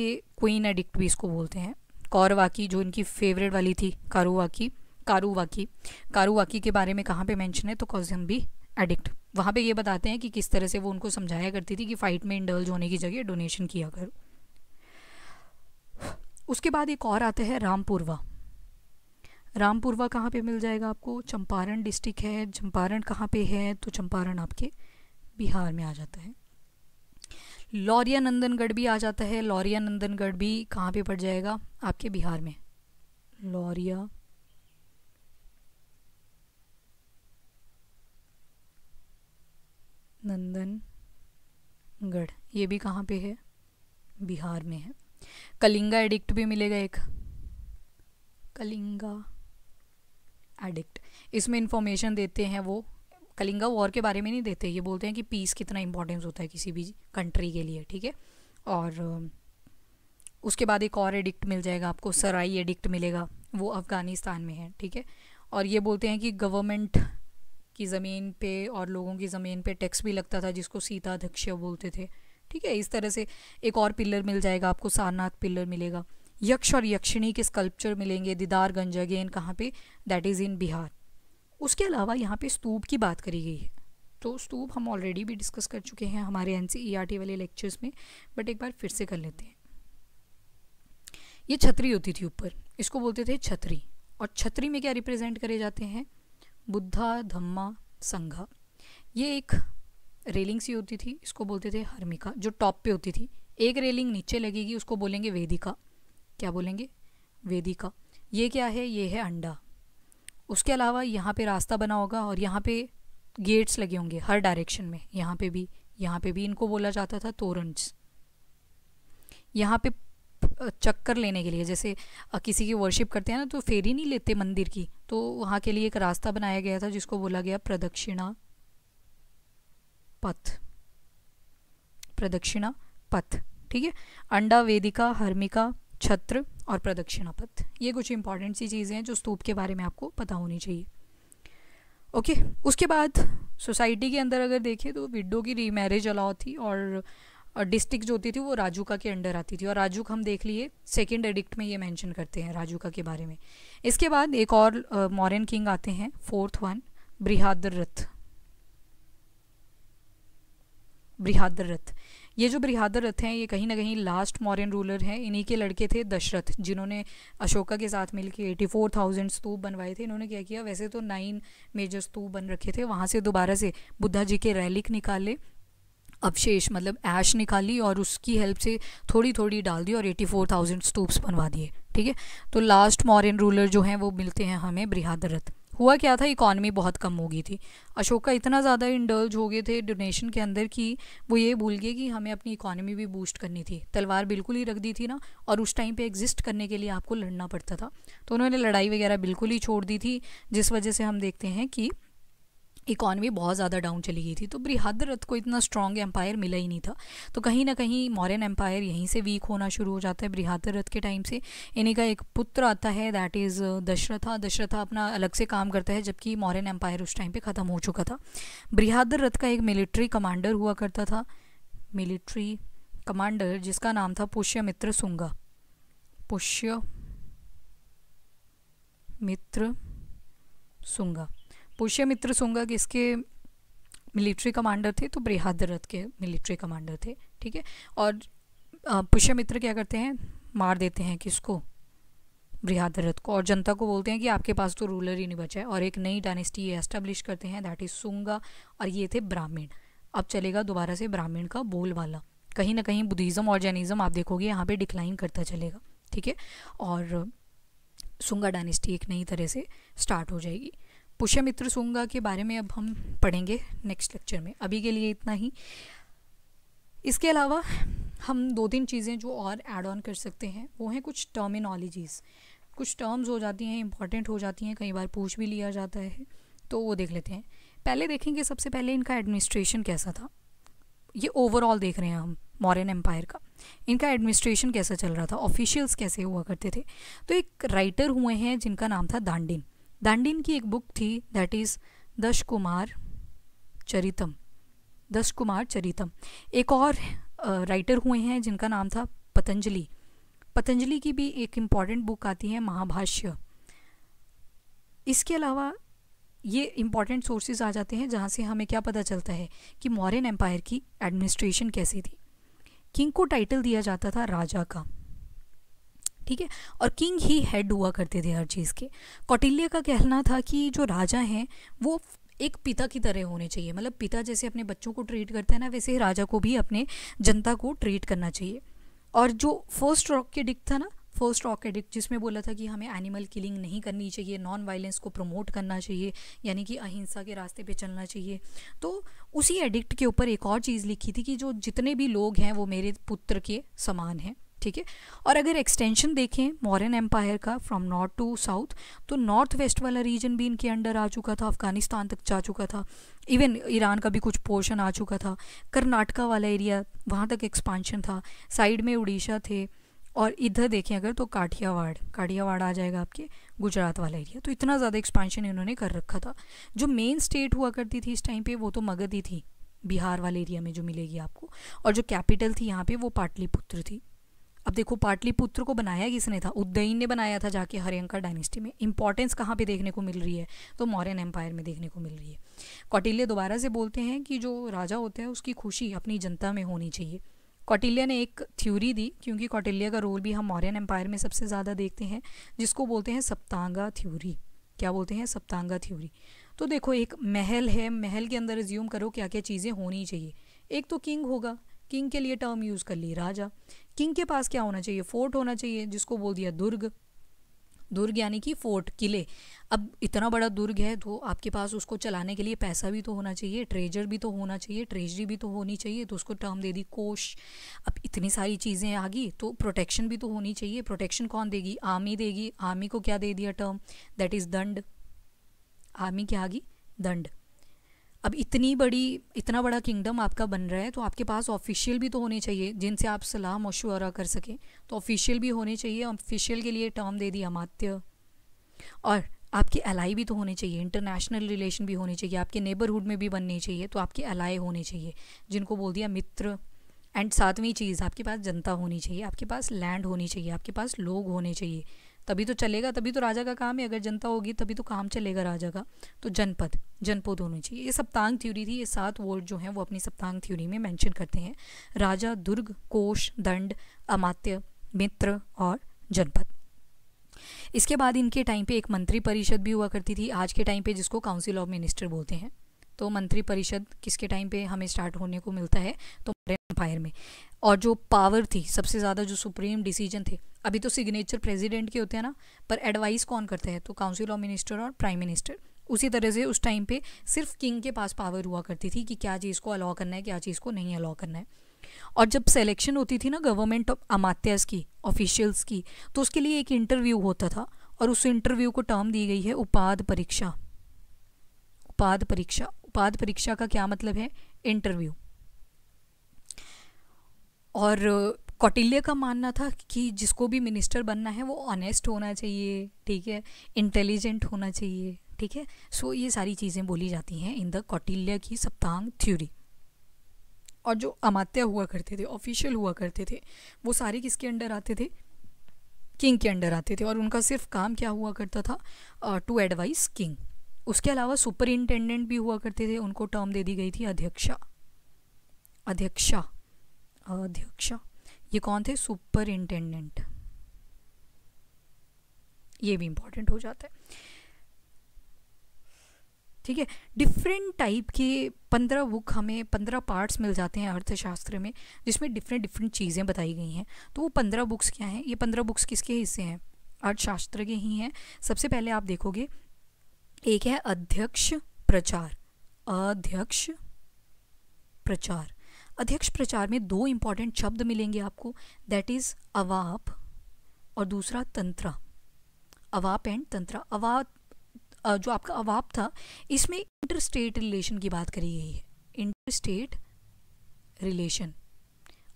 Speaker 1: क्वीन एडिक्ट भी इसको बोलते हैं कौरवा की जो इनकी फेवरेट वाली थी कारुवा की कारुवा की कारुवा की के बारे में कहाँ पे मेंशन है तो कॉजम भी एडिक्ट वहाँ पे ये बताते हैं कि किस तरह से वो उनको समझाया करती थी कि फ़ाइट में इंडल्ज होने की जगह डोनेशन किया करो उसके बाद एक और आता है रामपुरवा रामपुरवा कहाँ पे मिल जाएगा आपको चंपारण डिस्ट्रिक्ट है चंपारण कहाँ पे है तो चंपारण आपके बिहार में आ जाता है लौरिया नंदनगढ़ भी आ जाता है लौरिया नंदनगढ़ भी कहाँ पे पड़ जाएगा आपके बिहार में लौरिया नंदनगढ़ ये भी कहाँ पे है बिहार में है कलिंगा एडिक्ट भी मिलेगा एक कलिंगा एडिक्ट इसमें इंफॉर्मेशन देते हैं वो कलिंगा वॉर के बारे में नहीं देते ये बोलते हैं कि पीस कितना इंपॉर्टेंस होता है किसी भी कंट्री के लिए ठीक है और उसके बाद एक और एडिक्ट मिल जाएगा आपको सराई एडिक्ट मिलेगा वो अफ़गानिस्तान में है ठीक है और ये बोलते हैं कि गवर्नमेंट की ज़मीन पे और लोगों की ज़मीन पे टैक्स भी लगता था जिसको सीता अध्यक्ष बोलते थे ठीक है इस तरह से एक और पिलर मिल जाएगा आपको सारनाथ पिलर मिलेगा यक्ष और यक्षिणी के स्कल्पचर मिलेंगे दीदार गंजा अगेन कहाँ पे दैट इज़ इन बिहार उसके अलावा यहाँ पे स्तूप की बात करी गई है तो स्तूप हम ऑलरेडी भी डिस्कस कर चुके हैं हमारे एन e वाले लेक्चर्स में बट एक बार फिर से कर लेते हैं ये छतरी होती थी ऊपर इसको बोलते थे छतरी और छतरी में क्या रिप्रेजेंट करे जाते हैं बुद्धा धम्मा संघा ये एक रेलिंग सी होती थी इसको बोलते थे हर्मिका जो टॉप पे होती थी एक रेलिंग नीचे लगेगी उसको बोलेंगे वेदिका क्या बोलेंगे वेदिका ये क्या है ये है अंडा उसके अलावा यहाँ पे रास्ता बना होगा और यहाँ पे गेट्स लगे होंगे हर डायरेक्शन में यहाँ पे भी यहाँ पे भी इनको बोला जाता था तोरंस यहाँ पे चक्कर लेने के लिए जैसे किसी की वर्शिप करते हैं ना तो फेरी नहीं लेते मंदिर की तो वहाँ के लिए एक रास्ता बनाया गया था जिसको बोला गया प्रदक्षिणा पथ प्रदक्षिणा पथ ठीक है अंडा वेदिका हर्मिका छत्र और प्रदक्षिणा पथ ये कुछ इंपॉर्टेंट सी चीज़ें हैं जो स्तूप के बारे में आपको पता होनी चाहिए ओके okay, उसके बाद सोसाइटी के अंदर अगर देखें तो विडो की रीमैरिज अलाउ थी और डिस्ट्रिक्ट जो होती थी वो राजूका के अंडर आती थी और का हम देख लिए सेकेंड एडिक्ट में ये मेंशन करते हैं राजूका के बारे में इसके बाद एक और मॉरन किंग आते हैं फोर्थ वन रथ बृहदर रथ ये जो बृहदर रथ हैं ये कहीं ना कहीं लास्ट मॉरियन रूलर हैं इन्हीं के लड़के थे दशरथ जिन्होंने अशोका के साथ मिलकर एटी फोर थाउजेंड स्तूप बनवाए थे इन्होंने क्या किया वैसे तो नाइन मेजर स्तूप बन रखे थे वहाँ से दोबारा से बुद्धा जी के रैलिक निकाले अवशेष मतलब ऐश निकाली और उसकी हेल्प से थोड़ी थोड़ी डाल दी और एटी फोर थाउजेंड स्तूप्स बनवा दिए ठीक है तो लास्ट मॉरन रूलर जो हैं वो मिलते हैं हमें बृहदरथ हुआ क्या था इकॉनमी बहुत कम हो गई थी अशोक का इतना ज़्यादा इंडर्ज हो गए थे डोनेशन के अंदर कि वो ये भूल गए कि हमें अपनी इकॉनमी भी बूस्ट करनी थी तलवार बिल्कुल ही रख दी थी ना और उस टाइम पे एग्जिस्ट करने के लिए आपको लड़ना पड़ता था तो उन्होंने लड़ाई वगैरह बिल्कुल ही छोड़ दी थी जिस वजह से हम देखते हैं कि इकॉनमी बहुत ज़्यादा डाउन चली गई थी तो रथ को इतना स्ट्रॉन्ग एम्पायर मिला ही नहीं था तो कहीं ना कहीं मौर्यन एम्पायर यहीं से वीक होना शुरू हो जाता है रथ के टाइम से इन्हीं का एक पुत्र आता है दैट इज़ दशरथा दशरथा अपना अलग से काम करता है जबकि मौर्यन एम्पायर उस टाइम पर ख़त्म हो चुका था रथ का एक मिलिट्री कमांडर हुआ करता था मिलिट्री कमांडर जिसका नाम था पुष्यमित्र सुंगा पुष्य मित्र सुंगा पुष्यमित्र सुंगा किसके मिलिट्री कमांडर थे तो रथ के मिलिट्री कमांडर थे ठीक है और पुष्यमित्र क्या करते हैं मार देते हैं किसको बृहद्रथ को और जनता को बोलते हैं कि आपके पास तो रूलर ही नहीं बचा है और एक नई डायनेस्टी ये एस्टेब्लिश करते हैं दैट इज सुंगा और ये थे ब्राह्मीण अब चलेगा दोबारा से ब्राह्मीण का बोलवाला कहीं ना कहीं बुद्धिज़्म और जैनिज़्म आप देखोगे यहाँ पे डिक्लाइन करता चलेगा ठीक है और सुंगा डायनेस्टी एक नई तरह से स्टार्ट हो जाएगी पुष्यमित्र सुंगा के बारे में अब हम पढ़ेंगे नेक्स्ट लेक्चर में अभी के लिए इतना ही इसके अलावा हम दो तीन चीज़ें जो और ऐड ऑन कर सकते हैं वो हैं कुछ टर्मिनोलॉजीज़ कुछ टर्म्स हो जाती हैं इंपॉर्टेंट हो जाती हैं कई बार पूछ भी लिया जाता है तो वो देख लेते हैं पहले देखेंगे सबसे पहले इनका एडमिनिस्ट्रेशन कैसा था ये ओवरऑल देख रहे हैं हम मॉरन एम्पायर का इनका एडमिनिस्ट्रेशन कैसा चल रहा था ऑफिशियल्स कैसे हुआ करते थे तो एक राइटर हुए हैं जिनका नाम था दांडिन दांडिन की एक बुक थी दैट इज़ दश कुमार चरितम दश कुमार चरितम एक और राइटर हुए हैं जिनका नाम था पतंजलि पतंजलि की भी एक इम्पॉर्टेंट बुक आती है महाभाष्य इसके अलावा ये इम्पॉर्टेंट सोर्सेज आ जाते हैं जहाँ से हमें क्या पता चलता है कि मौर्यन एम्पायर की एडमिनिस्ट्रेशन कैसी थी किंग को टाइटल दिया जाता था राजा का ठीक है और किंग ही हेड हुआ करते थे हर चीज़ के कौटिल्य का कहना था कि जो राजा हैं वो एक पिता की तरह होने चाहिए मतलब पिता जैसे अपने बच्चों को ट्रीट करते हैं ना वैसे ही राजा को भी अपने जनता को ट्रीट करना चाहिए और जो फर्स्ट रॉक के डिक था ना फर्स्ट रॉक एडिक्ट जिसमें बोला था कि हमें एनिमल किलिंग नहीं करनी चाहिए नॉन वायलेंस को प्रमोट करना चाहिए यानी कि अहिंसा के रास्ते पे चलना चाहिए तो उसी एडिक्ट के ऊपर एक और चीज़ लिखी थी कि जो जितने भी लोग हैं वो मेरे पुत्र के समान हैं ठीक है और अगर एक्सटेंशन देखें मॉरन एम्पायर का फ्रॉम नॉर्थ टू साउथ तो नॉर्थ वेस्ट वाला रीजन भी इनके अंडर आ चुका था अफगानिस्तान तक जा चुका था इवन ईरान का भी कुछ पोर्शन आ चुका था कर्नाटका वाला एरिया वहाँ तक एक्सपांशन था साइड में उड़ीसा थे और इधर देखें अगर तो काठियावाड़ काठियावाड़ आ जाएगा आपके गुजरात वाला एरिया तो इतना ज़्यादा एक्सपांशन इन्होंने कर रखा था जो मेन स्टेट हुआ करती थी इस टाइम पे वो तो मगध ही थी बिहार वाले एरिया में जो मिलेगी आपको और जो कैपिटल थी यहाँ पे वो पाटलिपुत्र थी अब देखो पाटलिपुत्र को बनाया किसने था उद्दयन ने बनाया था जाके हरियंका डायनेस्टी में इंपॉर्टेंस कहाँ पे देखने को मिल रही है तो मौर्यन एम्पायर में देखने को मिल रही है कौटिल्य दोबारा से बोलते हैं कि जो राजा होता है उसकी खुशी अपनी जनता में होनी चाहिए कौटिल्य ने एक थ्योरी दी क्योंकि कौटिल्य का रोल भी हम मौर्यन एम्पायर में सबसे ज़्यादा देखते हैं जिसको बोलते हैं सप्तांगा थ्योरी क्या बोलते हैं सप्तांगा थ्योरी तो देखो एक महल है महल के अंदर रिज्यूम करो क्या क्या चीज़ें होनी चाहिए एक तो किंग होगा किंग के लिए टर्म यूज़ कर ली राजा किंग के पास क्या होना चाहिए फोर्ट होना चाहिए जिसको बोल दिया दुर्ग दुर्ग यानी कि फोर्ट किले अब इतना बड़ा दुर्ग है तो आपके पास उसको चलाने के लिए पैसा भी तो होना चाहिए ट्रेजर भी तो होना चाहिए ट्रेजरी भी तो होनी चाहिए तो उसको टर्म दे दी कोश अब इतनी सारी चीज़ें आ गई तो प्रोटेक्शन भी तो होनी चाहिए प्रोटेक्शन कौन देगी आर्मी देगी आर्मी को क्या दे दिया टर्म दैट इज़ दंड आर्मी क्या आ गई दंड अब इतनी बड़ी इतना बड़ा किंगडम आपका बन रहा है तो आपके पास ऑफिशियल भी तो होने चाहिए जिनसे आप सलाह मशवरा कर सकें तो ऑफिशियल भी होने चाहिए ऑफिशियल के लिए टर्म दे दी अमात्य और आपके एलाई भी तो होने चाहिए इंटरनेशनल रिलेशन भी होने चाहिए आपके नेबरहुड में भी बनने चाहिए तो आपके एलाई होने चाहिए जिनको बोल दिया मित्र एंड सातवीं चीज़ आपके पास जनता होनी चाहिए आपके पास लैंड होनी चाहिए आपके पास लोग होने चाहिए तभी तो चलेगा तभी तो राजा का काम है अगर जनता होगी तभी तो काम चलेगा राजा का तो जनपद जनपद होने चाहिए ये सप्तांग थ्योरी थी ये सात वर्ड जो हैं वो अपनी सप्तांग थ्योरी में मेंशन करते हैं राजा दुर्ग कोष दंड अमात्य मित्र और जनपद इसके बाद इनके टाइम पे एक मंत्री परिषद भी हुआ करती थी आज के टाइम पे जिसको काउंसिल ऑफ मिनिस्टर बोलते हैं तो मंत्री परिषद किसके टाइम पे हमें स्टार्ट होने को मिलता है तो एम्पायर में और जो पावर थी सबसे ज़्यादा जो सुप्रीम डिसीजन थे अभी तो सिग्नेचर प्रेसिडेंट के होते हैं ना पर एडवाइस कौन करते हैं तो काउंसिल ऑफ मिनिस्टर और प्राइम मिनिस्टर उसी तरह से उस टाइम पे सिर्फ किंग के पास पावर हुआ करती थी कि क्या चीज़ को अलाउ करना है क्या चीज़ को नहीं अलाउ करना है और जब सेलेक्शन होती थी ना गवर्नमेंट ऑफ अमात्यास की ऑफिशियल्स की तो उसके लिए एक इंटरव्यू होता था और उस इंटरव्यू को टर्म दी गई है उपाध परीक्षा उपाध परीक्षा उत्पाद परीक्षा का क्या मतलब है इंटरव्यू और कौटिल्य का मानना था कि जिसको भी मिनिस्टर बनना है वो ऑनेस्ट होना चाहिए ठीक है इंटेलिजेंट होना चाहिए ठीक है सो ये सारी चीज़ें बोली जाती हैं इन द कौटिल्य की सप्तांग थ्योरी और जो अमात्या हुआ करते थे ऑफिशियल हुआ करते थे वो सारे किसके अंडर आते थे किंग के अंडर आते थे और उनका सिर्फ काम क्या हुआ करता था टू एडवाइस किंग उसके अलावा सुपरिंटेंडेंट भी हुआ करते थे उनको टर्म दे दी गई थी अध्यक्षा अध्यक्षा अध्यक्षा ये कौन थे सुपरिंटेंडेंट ये भी इंपॉर्टेंट हो जाता है ठीक है डिफरेंट टाइप के पंद्रह बुक हमें पंद्रह पार्ट्स मिल जाते हैं अर्थशास्त्र में जिसमें डिफरेंट डिफरेंट चीज़ें बताई गई हैं तो वो पंद्रह बुक्स क्या हैं ये पंद्रह बुक्स किसके हिस्से हैं अर्थशास्त्र के ही हैं सबसे पहले आप देखोगे एक है अध्यक्ष प्रचार अध्यक्ष प्रचार अध्यक्ष प्रचार में दो इंपॉर्टेंट शब्द मिलेंगे आपको दैट इज अवाप और दूसरा तंत्रा अवाप एंड तंत्रा अवाप जो आपका अवाप था इसमें इंटर स्टेट रिलेशन की बात करी गई है इंटर स्टेट रिलेशन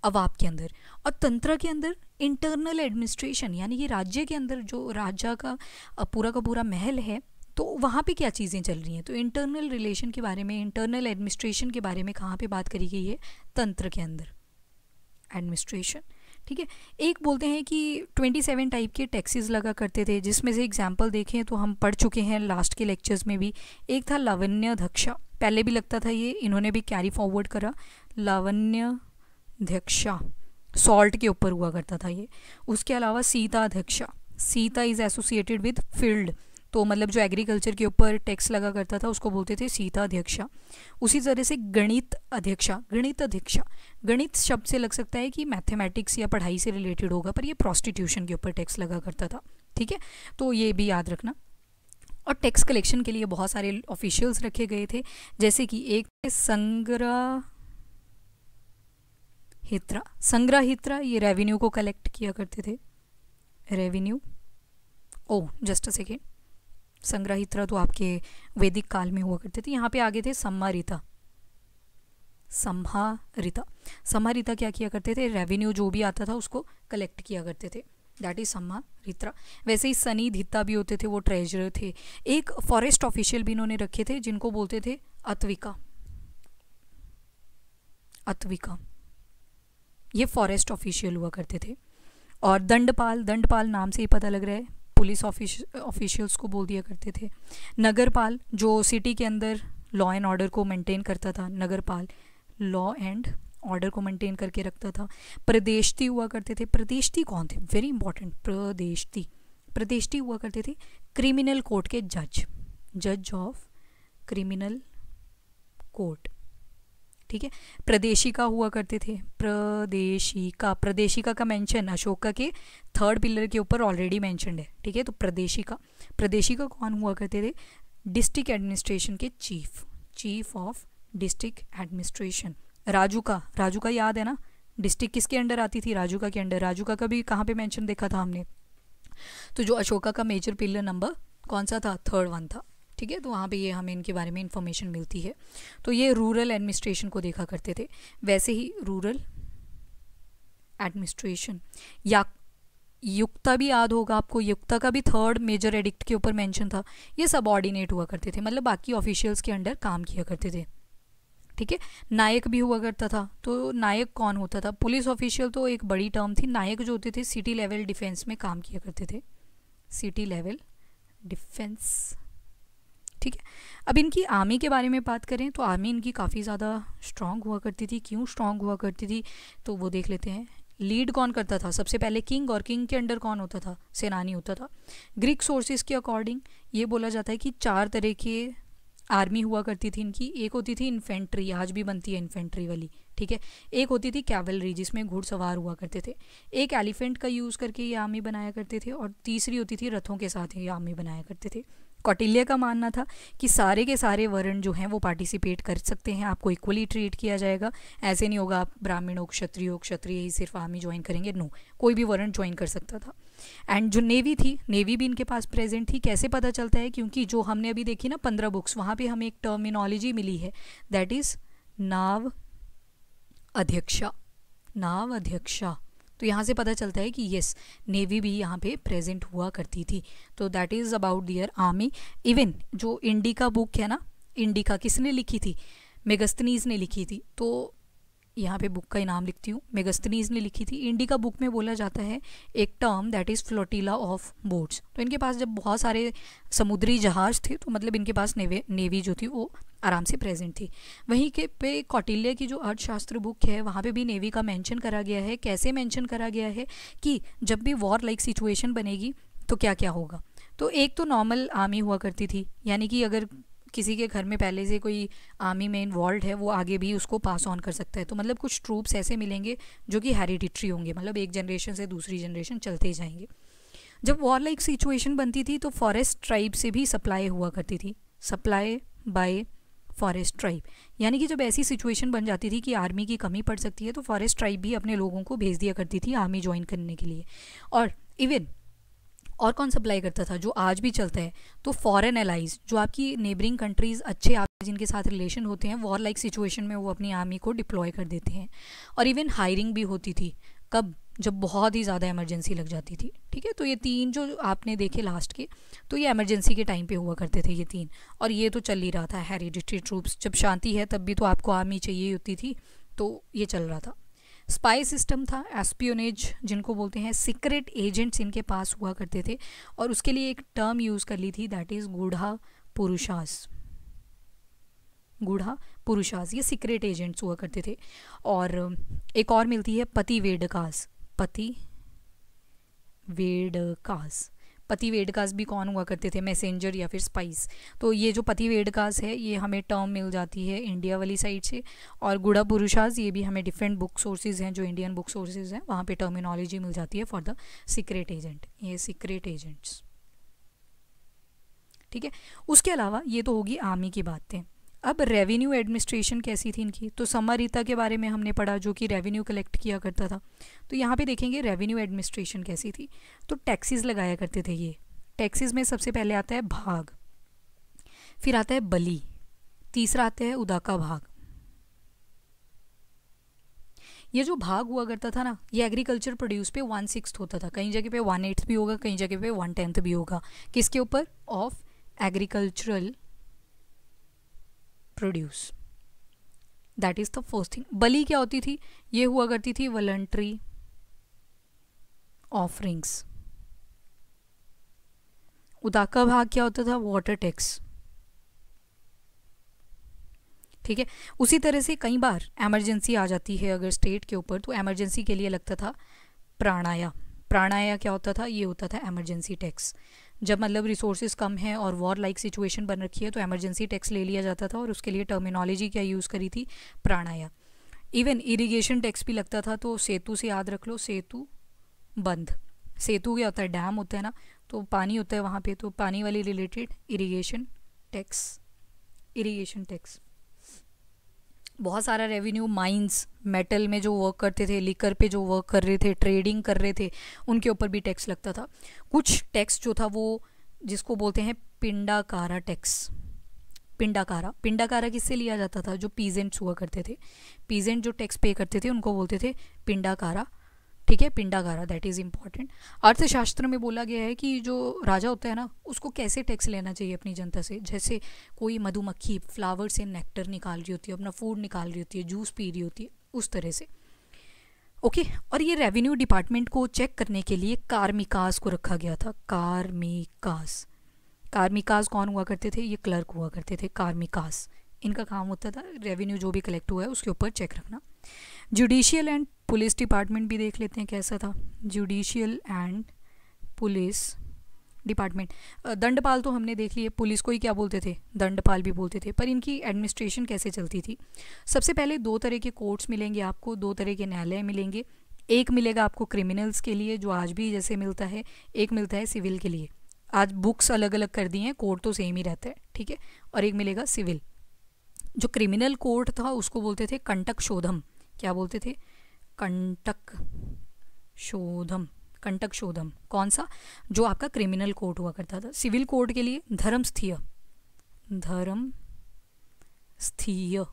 Speaker 1: अवाप के अंदर और तंत्र के अंदर इंटरनल एडमिनिस्ट्रेशन यानी कि राज्य के अंदर जो राजा का पूरा का पूरा महल है तो वहाँ पे क्या चीज़ें चल रही हैं तो इंटरनल रिलेशन के बारे में इंटरनल एडमिनिस्ट्रेशन के बारे में कहाँ पे बात करी गई है तंत्र के अंदर एडमिनिस्ट्रेशन ठीक है एक बोलते हैं कि 27 टाइप के टैक्सेस लगा करते थे जिसमें से एग्जाम्पल देखें तो हम पढ़ चुके हैं लास्ट के लेक्चर्स में भी एक था लावण्य धक्षा पहले भी लगता था ये इन्होंने भी कैरी फॉरवर्ड करा लावण्य धक्षा सॉल्ट के ऊपर हुआ करता था ये उसके अलावा सीता अध्यक्षा सीता इज़ एसोसिएटेड विद फील्ड तो मतलब जो एग्रीकल्चर के ऊपर टैक्स लगा करता था उसको बोलते थे सीता अध्यक्षा उसी तरह से गणित अध्यक्षा गणित अध्यक्षा गणित शब्द से लग सकता है कि मैथमेटिक्स या पढ़ाई से रिलेटेड होगा पर ये प्रॉस्टिट्यूशन के ऊपर टैक्स लगा करता था ठीक है तो ये भी याद रखना और टैक्स कलेक्शन के लिए बहुत सारे ऑफिशियल्स रखे गए थे जैसे कि एक संग्रह हित्रा संग्रहित्रा ये रेवेन्यू को कलेक्ट किया करते थे revenue oh just a second संग्रहित तो आपके वैदिक काल में हुआ करते थे यहाँ पे आगे थे सम्मारिता सम्हारिता सम्हारिता क्या किया करते थे रेवेन्यू जो भी आता था उसको कलेक्ट किया करते थे दैट इज सम्हारित्रा वैसे ही सनी धित्ता भी होते थे वो ट्रेजर थे एक फॉरेस्ट ऑफिशियल भी इन्होंने रखे थे जिनको बोलते थे अत्विका अत्विका ये फॉरेस्ट ऑफिशियल हुआ करते थे और दंडपाल दंडपाल नाम से ही पता लग रहा है पुलिस ऑफिशियल्स को बोल दिया करते थे नगरपाल जो सिटी के अंदर लॉ एंड ऑर्डर को मेंटेन करता था नगरपाल लॉ एंड ऑर्डर को मेंटेन करके रखता था प्रदेशती हुआ करते थे प्रदेशती कौन थे वेरी इंपॉर्टेंट प्रदेशती प्रदेशती हुआ करते थे क्रिमिनल कोर्ट के जज जज ऑफ क्रिमिनल कोर्ट ठीक है प्रदेशिका हुआ करते थे प्रदेशिका प्रदेशिका का मेंशन अशोका के थर्ड पिलर के ऊपर ऑलरेडी मैंशन है ठीक है तो प्रदेशिका प्रदेशिका कौन हुआ करते थे डिस्ट्रिक्ट एडमिनिस्ट्रेशन के chief chief of district administration राजू का राजू का याद है ना डिस्ट्रिक्ट किसके अंडर आती थी राजू का के अंडर राजू का भी कहाँ पे मेंशन देखा था हमने तो जो अशोका का मेजर पिलर नंबर कौन सा था थर्ड वन था ठीक है तो वहाँ पे ये हमें इनके बारे में इंफॉर्मेशन मिलती है तो ये रूरल एडमिनिस्ट्रेशन को देखा करते थे वैसे ही रूरल एडमिनिस्ट्रेशन या युक्ता भी याद होगा आपको युक्ता का भी थर्ड मेजर एडिक्ट के ऊपर मेंशन था ये सब ऑर्डिनेट हुआ करते थे मतलब बाकी ऑफिशियल्स के अंडर काम किया करते थे ठीक है नायक भी हुआ करता था तो नायक कौन होता था पुलिस ऑफिशियल तो एक बड़ी टर्म थी नायक जो होते थे सिटी लेवल डिफेंस में काम किया करते थे सिटी लेवल डिफेंस ठीक है अब इनकी आर्मी के बारे में बात करें तो आर्मी इनकी काफ़ी ज़्यादा स्ट्रांग हुआ करती थी क्यों स्ट्रांग हुआ करती थी तो वो देख लेते हैं लीड कौन करता था सबसे पहले किंग और किंग के अंडर कौन होता था सेनानी होता था ग्रीक सोर्सेज के अकॉर्डिंग ये बोला जाता है कि चार तरह के आर्मी हुआ करती थी इनकी एक होती थी इन्फेंट्री आज भी बनती है इन्फेंट्री वाली ठीक है एक होती थी कैवलरी जिसमें घुड़सवार हुआ करते थे एक एलिफेंट का यूज़ करके ये आर्मी बनाया करते थे और तीसरी होती थी रथों के साथ ये आर्मी बनाया करते थे कौटिल्य का मानना था कि सारे के सारे वर्ण जो हैं वो पार्टिसिपेट कर सकते हैं आपको इक्वली ट्रीट किया जाएगा ऐसे नहीं होगा आप ब्राह्मण हो क्षत्रिय हो क्षत्रिय ही सिर्फ आर्मी ही ज्वाइन करेंगे नो कोई भी वर्ण ज्वाइन कर सकता था एंड जो नेवी थी नेवी भी इनके पास प्रेजेंट थी कैसे पता चलता है क्योंकि जो हमने अभी देखी ना पंद्रह बुक्स वहाँ पर हमें एक टर्मिनोलॉजी मिली है दैट इज़ नाव अध्यक्षा नाव अध्यक्षा तो यहाँ से पता चलता है कि येस नेवी भी यहाँ पे प्रेजेंट हुआ करती थी तो that is about their army even जो इंडिका बुक है ना इंडिका किसने लिखी थी मेगस्तनीज ने लिखी थी तो यहाँ पे बुक का इनाम लिखती हूँ मेगस्तनीज ने लिखी थी इंडिका बुक में बोला जाता है एक term that is flotilla of boats तो इनके पास जब बहुत सारे समुद्री जहाज थे तो मतलब इनके पास नेवी नेवी जो थी वो आराम से प्रेजेंट थी वहीं के पे कौटिल्य की जो अर्थशास्त्र बुक है वहाँ पे भी नेवी का मेंशन करा गया है कैसे मेंशन करा गया है कि जब भी वॉर लाइक सिचुएशन बनेगी तो क्या क्या होगा तो एक तो नॉर्मल आर्मी हुआ करती थी यानी कि अगर किसी के घर में पहले से कोई आर्मी में इन्वॉल्व है वो आगे भी उसको पास ऑन कर सकता है तो मतलब कुछ ट्रूप्स ऐसे मिलेंगे जो कि हेरिडिट्री होंगे मतलब एक जनरेशन से दूसरी जनरेशन चलते ही जाएंगे जब वॉर लाइक सिचुएशन बनती थी तो फॉरेस्ट ट्राइब से भी सप्लाई हुआ करती थी सप्लाई बाय फॉरेस्ट ट्राइब यानी कि जब ऐसी सिचुएशन बन जाती थी कि आर्मी की कमी पड़ सकती है तो फॉरेस्ट ट्राइब भी अपने लोगों को भेज दिया करती थी आर्मी ज्वाइन करने के लिए और इवन और कौन सप्लाई करता था जो आज भी चलता है तो फॉरेन एलाइज जो आपकी नेबरिंग कंट्रीज़ अच्छे आप जिनके साथ रिलेशन होते हैं वॉर लाइक सिचुएशन में वो अपनी आर्मी को डिप्लॉय कर देते हैं और इवन हायरिंग भी होती थी कब जब बहुत ही ज़्यादा इमरजेंसी लग जाती थी ठीक है तो ये तीन जो आपने देखे लास्ट के तो ये इमरजेंसी के टाइम पे हुआ करते थे ये तीन और ये तो चल ही रहा था हेरिडिटरी ट्रूप्स जब शांति है तब भी तो आपको आर्मी चाहिए होती थी तो ये चल रहा था स्पाई सिस्टम था एस्पियोनेज जिनको बोलते हैं सीक्रेट एजेंट्स इनके पास हुआ करते थे और उसके लिए एक टर्म यूज़ कर ली थी दैट इज़ गूढ़ा पुरुषास गूढ़ा पुरुषास ये सीक्रेट एजेंट्स हुआ करते थे और एक और मिलती है पति वेडकास पति वेडकास पति वेडकास भी कौन हुआ करते थे मैसेंजर या फिर स्पाइस तो ये जो पति वेडकास है ये हमें टर्म मिल जाती है इंडिया वाली साइड से और गुड़ा पुरुषाज ये भी हमें डिफरेंट बुक सोर्सेज हैं जो इंडियन बुक सोर्सेज हैं वहाँ पर टर्मिनोलॉजी मिल जाती है फॉर द सीक्रेट एजेंट ये सीक्रेट एजेंट्स ठीक है उसके अलावा ये तो होगी आर्मी की बातें अब रेवेन्यू एडमिनिस्ट्रेशन कैसी थी इनकी तो समरिता के बारे में हमने पढ़ा जो कि रेवेन्यू कलेक्ट किया करता था तो यहाँ पे देखेंगे रेवेन्यू एडमिनिस्ट्रेशन कैसी थी तो टैक्सेस लगाया करते थे ये टैक्सीज में सबसे पहले आता है भाग फिर आता है बली तीसरा आता है उदाका भाग ये जो भाग हुआ करता था ना ये एग्रीकल्चर प्रोड्यूस पे वन सिक्स होता था कहीं जगह पे वन एट्थ भी होगा कहीं जगह पे वन टेंथ भी होगा किसके ऊपर of agricultural produce that is the first thing बलि क्या होती थी ये हुआ करती थी वॉलंट्री ऑफरिंग्स उदाका भाग क्या होता था वाटर टैक्स ठीक है उसी तरह से कई बार एमरजेंसी आ जाती है अगर स्टेट के ऊपर तो एमरजेंसी के लिए लगता था प्राणाया प्राणाया क्या होता था ये होता था एमरजेंसी टैक्स जब मतलब रिसोर्सेज कम हैं और वॉर लाइक सिचुएशन बन रखी है तो एमरजेंसी टैक्स ले लिया जाता था और उसके लिए टर्मिनोलॉजी क्या यूज़ करी थी प्राणाया इवन इरीगेशन टैक्स भी लगता था तो सेतु से याद रख लो सेतु बंद सेतु क्या होता है डैम होता है ना तो पानी होता है वहाँ पे तो पानी वाली related irrigation tax irrigation tax बहुत सारा रेवेन्यू माइंस मेटल में जो वर्क करते थे लिकर पे जो वर्क कर रहे थे ट्रेडिंग कर रहे थे उनके ऊपर भी टैक्स लगता था कुछ टैक्स जो था वो जिसको बोलते हैं पिंडाकारा टैक्स पिंडाकारा पिंडाकारा किससे लिया जाता था जो पीजेंट्स हुआ करते थे पीजेंट जो टैक्स पे करते थे उनको बोलते थे पिंडाकारा ठीक है पिंडागारा दैट इज़ इम्पॉर्टेंट अर्थशास्त्र में बोला गया है कि जो राजा होता है ना उसको कैसे टैक्स लेना चाहिए अपनी जनता से जैसे कोई मधुमक्खी फ्लावर से नेक्टर निकाल रही होती है अपना फूड निकाल रही होती है जूस पी रही होती है उस तरह से ओके okay, और ये रेवेन्यू डिपार्टमेंट को चेक करने के लिए कार्मिकास को रखा गया था कार्मिकास कार्मिकास कौन हुआ करते थे ये क्लर्क हुआ करते थे कार्मिकास इनका काम होता था रेवेन्यू जो भी कलेक्ट हुआ है उसके ऊपर चेक रखना जुडिशियल एंड पुलिस डिपार्टमेंट भी देख लेते हैं कैसा था जुडिशियल एंड पुलिस डिपार्टमेंट दंडपाल तो हमने देख लिए पुलिस को ही क्या बोलते थे दंडपाल भी बोलते थे पर इनकी एडमिनिस्ट्रेशन कैसे चलती थी सबसे पहले दो तरह के कोर्ट्स मिलेंगे आपको दो तरह के न्यायालय मिलेंगे एक मिलेगा आपको क्रिमिनल्स के लिए जो आज भी जैसे मिलता है एक मिलता है सिविल के लिए आज बुक्स अलग अलग कर दिए हैं कोर्ट तो सेम ही रहता है ठीक है और एक मिलेगा सिविल जो क्रिमिनल कोर्ट था उसको बोलते थे कंटक शोधम क्या बोलते थे कंटक शोधम कंटक शोधम कौन सा जो आपका क्रिमिनल कोर्ट हुआ करता था सिविल कोर्ट के लिए धर्म स्थीय धर्म स्थीय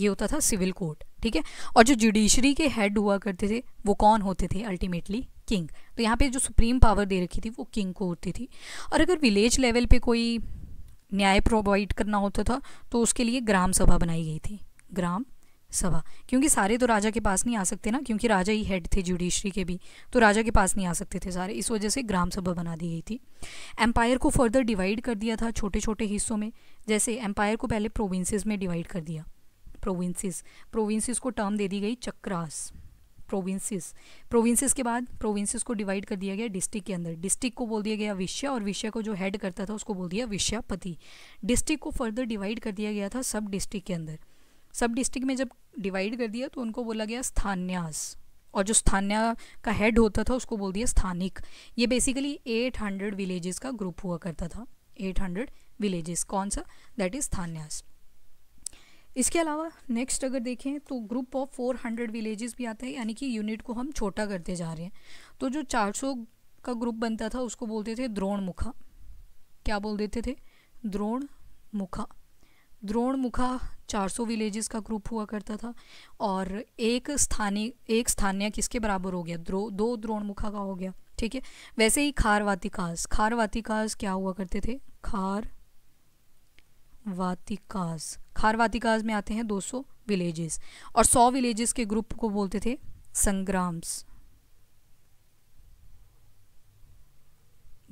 Speaker 1: ये होता था सिविल कोर्ट ठीक है और जो जुडिशरी के हेड हुआ करते थे वो कौन होते थे अल्टीमेटली किंग तो यहाँ पे जो सुप्रीम पावर दे रखी थी वो किंग को होती थी और अगर विलेज लेवल पे कोई न्याय प्रोवाइड करना होता था तो उसके लिए ग्राम सभा बनाई गई थी ग्राम सभा क्योंकि सारे तो राजा के पास नहीं आ सकते ना क्योंकि राजा ही हेड थे जुडिशरी के भी तो राजा के पास नहीं आ सकते थे सारे इस वजह से ग्राम सभा बना दी गई थी एम्पायर को फर्दर डिवाइड कर दिया था छोटे छोटे हिस्सों में जैसे एम्पायर को पहले प्रोविंसेस में डिवाइड कर दिया प्रोविंसेस प्रोविंसेस को टर्म दे दी गई चक्रास प्रोविंसेस प्रोविंसेस के बाद प्रोविंसेस को डिवाइड कर दिया गया डिस्ट्रिक्ट के अंदर डिस्ट्रिक्ट को बोल दिया गया विषय और विषय को जो हेड करता था उसको बोल दिया विषयापति डिस्ट्रिक्ट को फर्दर डिवाइड कर दिया गया था सब डिस्ट्रिक्ट के अंदर सब डिस्ट्रिक्ट में जब डिवाइड कर दिया तो उनको बोला गया स्थान्यास और जो स्थान्या का हेड होता था उसको बोल दिया स्थानिक ये बेसिकली 800 विलेजेस का ग्रुप हुआ करता था 800 विलेजेस कौन सा दैट इज स्थान्यास इसके अलावा नेक्स्ट अगर देखें तो ग्रुप ऑफ 400 विलेजेस भी आता है यानी कि यूनिट को हम छोटा करते जा रहे हैं तो जो 400 का ग्रुप बनता था उसको बोलते थे द्रोण मुखा क्या बोल देते थे द्रोण मुखा द्रोणमुखा 400 विलेजेस का ग्रुप हुआ करता था और एक स्थानीय एक स्थानीय किसके बराबर हो गया द्रो दो मुखा का हो गया ठीक है वैसे ही खारवातिकास खारवातिकास क्या हुआ करते थे खार वातिकास खारवातिकास में आते हैं 200 विलेजेस और 100 विलेजेस के ग्रुप को बोलते थे संग्राम्स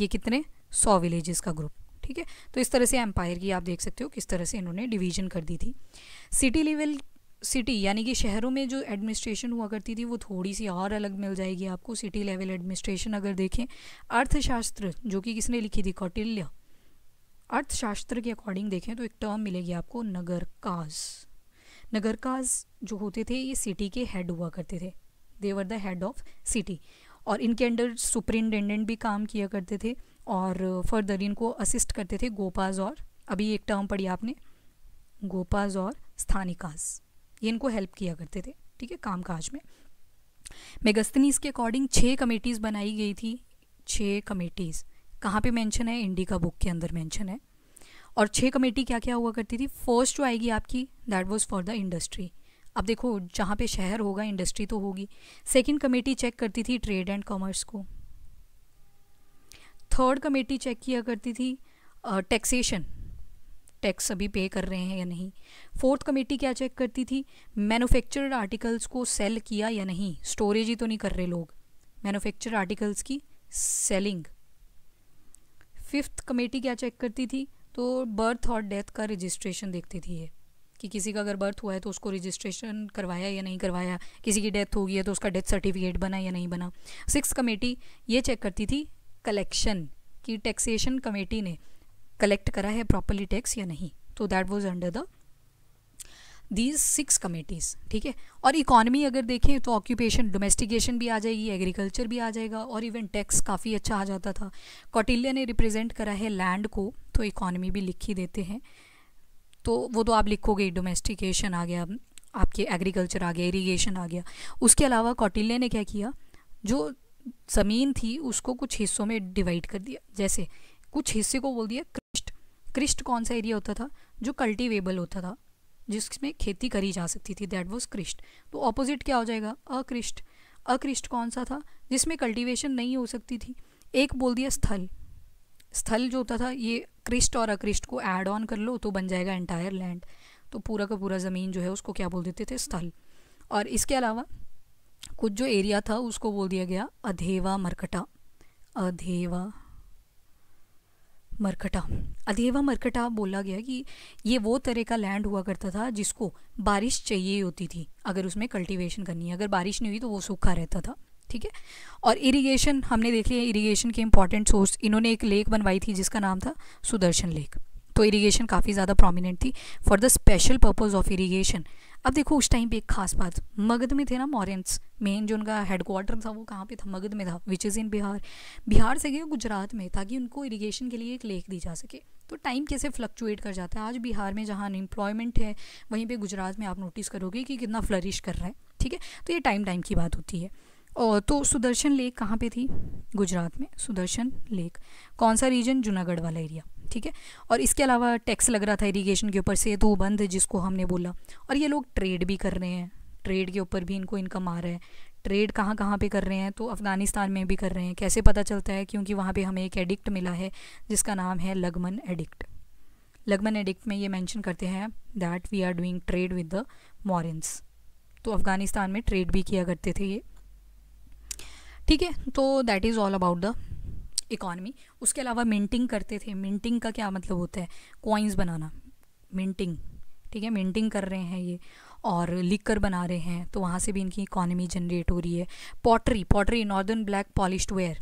Speaker 1: ये कितने 100 विलेजेस का ग्रुप ठीक है तो इस तरह से एम्पायर की आप देख सकते हो किस तरह से इन्होंने डिवीजन कर दी थी सिटी लेवल सिटी यानी कि शहरों में जो एडमिनिस्ट्रेशन हुआ करती थी वो थोड़ी सी और अलग मिल जाएगी आपको सिटी लेवल एडमिनिस्ट्रेशन अगर देखें अर्थशास्त्र जो कि किसने लिखी थी कौटिल्य अर्थशास्त्र के अकॉर्डिंग देखें तो एक टर्म मिलेगी आपको नगरकाज नगरकाज जो होते थे ये सिटी के हेड हुआ करते थे they were the head of city और इनके अंडर सुप्रिंटेंडेंट भी काम किया करते थे और फर्दर इनको असिस्ट करते थे गोपाज और अभी एक टर्म पढ़ी आपने गोपाज और स्थानिकाज ये इनको हेल्प किया करते थे ठीक है कामकाज में मेगस्तनीस के अकॉर्डिंग छः कमेटीज़ बनाई गई थी छः कमेटीज़ कहाँ पे मेंशन है इंडिका बुक के अंदर मेंशन है और छः कमेटी क्या क्या हुआ करती थी फर्स्ट जो आएगी आपकी that was for the industry अब देखो जहाँ पे शहर होगा इंडस्ट्री तो होगी सेकंड कमेटी चेक करती थी ट्रेड एंड कॉमर्स को थर्ड कमेटी चेक किया करती थी टैक्सेशन टैक्स अभी पे कर रहे हैं या नहीं फोर्थ कमेटी क्या चेक करती थी मैनुफेक्चर आर्टिकल्स को सेल किया या नहीं स्टोरेज ही तो नहीं कर रहे लोग मैनुफैक्चर आर्टिकल्स की सेलिंग फिफ्थ कमेटी क्या चेक करती थी तो बर्थ और डेथ का रजिस्ट्रेशन देखती थी ये कि किसी का अगर बर्थ हुआ है तो उसको रजिस्ट्रेशन करवाया या नहीं करवाया किसी की डेथ हो गई है तो उसका डेथ सर्टिफिकेट बना या नहीं बना सिक्स कमेटी ये चेक करती थी कलेक्शन की टैक्सेशन कमेटी ने कलेक्ट करा है प्रॉपरली टैक्स या नहीं तो that was under the these six committees ठीक है और इकॉनमी अगर देखें तो ऑक्यूपेशन डोमेस्टिकेशन भी आ जाएगी एग्रीकल्चर भी आ जाएगा और इवन टैक्स काफ़ी अच्छा आ जाता था कौटिल्य ने रिप्रेजेंट करा है लैंड को तो इकॉनमी भी लिख ही देते हैं तो वो तो आप लिखोगे डोमेस्टिकेशन आ गया आपके एग्रीकल्चर आ गया इरीगेशन आ गया उसके अलावा कौटिल्य ने क्या किया जो ज़मीन थी उसको कुछ हिस्सों में डिवाइड कर दिया जैसे कुछ हिस्से को बोल दिया क्रिस्ट क्रिस्ट कौन सा एरिया होता था जो कल्टिवेबल होता था जिसमें खेती करी जा सकती थी दैट वॉज क्रिस्ट तो ऑपोजिट क्या हो जाएगा अक्रिस्ट अक्रिस्ट कौन सा था जिसमें कल्टीवेशन नहीं हो सकती थी एक बोल दिया स्थल स्थल जो होता था ये क्रिस्ट और अक्रिस्ट को ऐड ऑन कर लो तो बन जाएगा एंटायर लैंड तो पूरा का पूरा ज़मीन जो है उसको क्या बोल देते थे स्थल और इसके अलावा कुछ जो एरिया था उसको बोल दिया गया अधेवा मरकटा अधेवा मरकटा अधेवा मरकटा बोला गया कि ये वो तरह का लैंड हुआ करता था जिसको बारिश चाहिए होती थी अगर उसमें कल्टीवेशन करनी है अगर बारिश नहीं हुई तो वो सूखा रहता था ठीक है और इरिगेशन हमने देख लिया इरिगेशन के इंपॉर्टेंट सोर्स इन्होंने एक लेक बनवाई थी जिसका नाम था सुदर्शन लेक तो इरीगेशन काफ़ी ज़्यादा प्रोमिनेंट थी for the special purpose of irrigation अब देखो उस टाइम पे एक खास बात मगध में थे ना मॉरेंस मेन जो उनका हेडक्वार्टर था वो कहाँ पे था मगध में था which is in Bihar Bihar से गए गुजरात में ताकि उनको इरीगेशन के लिए एक लेक दी जा सके तो टाइम कैसे फ्लक्चुएट कर जाता है आज बिहार में जहाँ अनएम्प्लॉयमेंट है वहीं पर गुजरात में आप नोटिस करोगे कि कितना फ्लरिश कर रहा है ठीक है तो ये टाइम टाइम की बात होती है और तो सुदर्शन लेक कहाँ पे थी गुजरात में सुदर्शन लेक कौन सा रीजन जूनागढ़ वाला एरिया ठीक है और इसके अलावा टैक्स लग रहा था इरीगेशन के ऊपर से तो बंद जिसको हमने बोला और ये लोग ट्रेड भी कर रहे हैं ट्रेड के ऊपर भी इनको इनकम आ रहा है ट्रेड कहाँ कहाँ पे कर रहे हैं तो अफ़गानिस्तान में भी कर रहे हैं कैसे पता चलता है क्योंकि वहाँ पे हमें एक एडिक्ट मिला है जिसका नाम है लगमन एडिक्ट लगमन एडिक्ट में ये मेंशन करते हैं that we are doing trade with the Mauryans तो अफ़गानिस्तान में ट्रेड भी किया करते थे ये ठीक है तो that is all about the economy उसके अलावा मिंटिंग करते थे मिंटिंग का क्या मतलब होता है कॉइन्स बनाना मिंटिंग ठीक है मिंटिंग कर रहे हैं ये और लिकर बना रहे हैं तो वहाँ से भी इनकी इकॉनमी जनरेट हो रही है pottery pottery northern black polished ware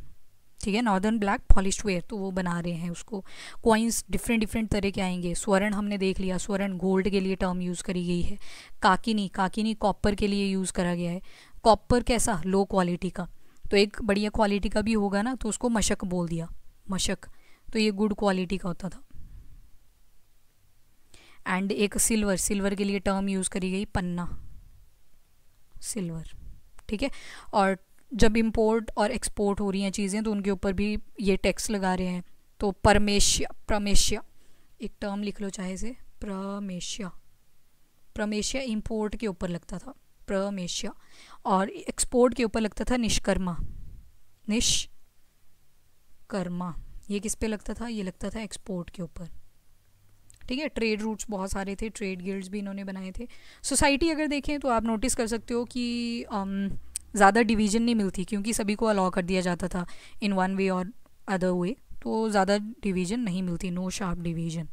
Speaker 1: ठीक है नॉर्दर्न ब्लैक पॉलिश्ड वेयर तो वो बना रहे हैं उसको कॉइन्स डिफरेंट डिफरेंट तरह के आएंगे स्वर्ण हमने देख लिया स्वर्ण गोल्ड के लिए टर्म यूज़ करी गई है काकिनी काकिनी कॉपर के लिए यूज़ करा गया है कॉपर कैसा लो क्वालिटी का तो एक बढ़िया क्वालिटी का भी होगा ना तो उसको मशक बोल दिया मशक तो ये गुड क्वालिटी का होता था एंड एक सिल्वर सिल्वर के लिए टर्म यूज़ करी गई पन्ना सिल्वर ठीक है और जब इम्पोर्ट और एक्सपोर्ट हो रही हैं चीज़ें तो उनके ऊपर भी ये टैक्स लगा रहे हैं तो परमेशिया प्रमेशिया एक टर्म लिख लो चाहे से प्रमेशिया प्रमेशिया इम्पोर्ट के ऊपर लगता था प्रम एशिया और एक्सपोर्ट के ऊपर लगता था निष्कर्मा निष्कर्मा ये किस पे लगता था ये लगता था एक्सपोर्ट के ऊपर ठीक है ट्रेड रूट्स बहुत सारे थे ट्रेड गिल्ड्स भी इन्होंने बनाए थे सोसाइटी अगर देखें तो आप नोटिस कर सकते हो कि um, ज़्यादा डिवीजन नहीं मिलती क्योंकि सभी को अलाउ कर दिया जाता था इन वन वे और अदर वे तो ज़्यादा डिवीजन नहीं मिलती नो शार्प डिवीजन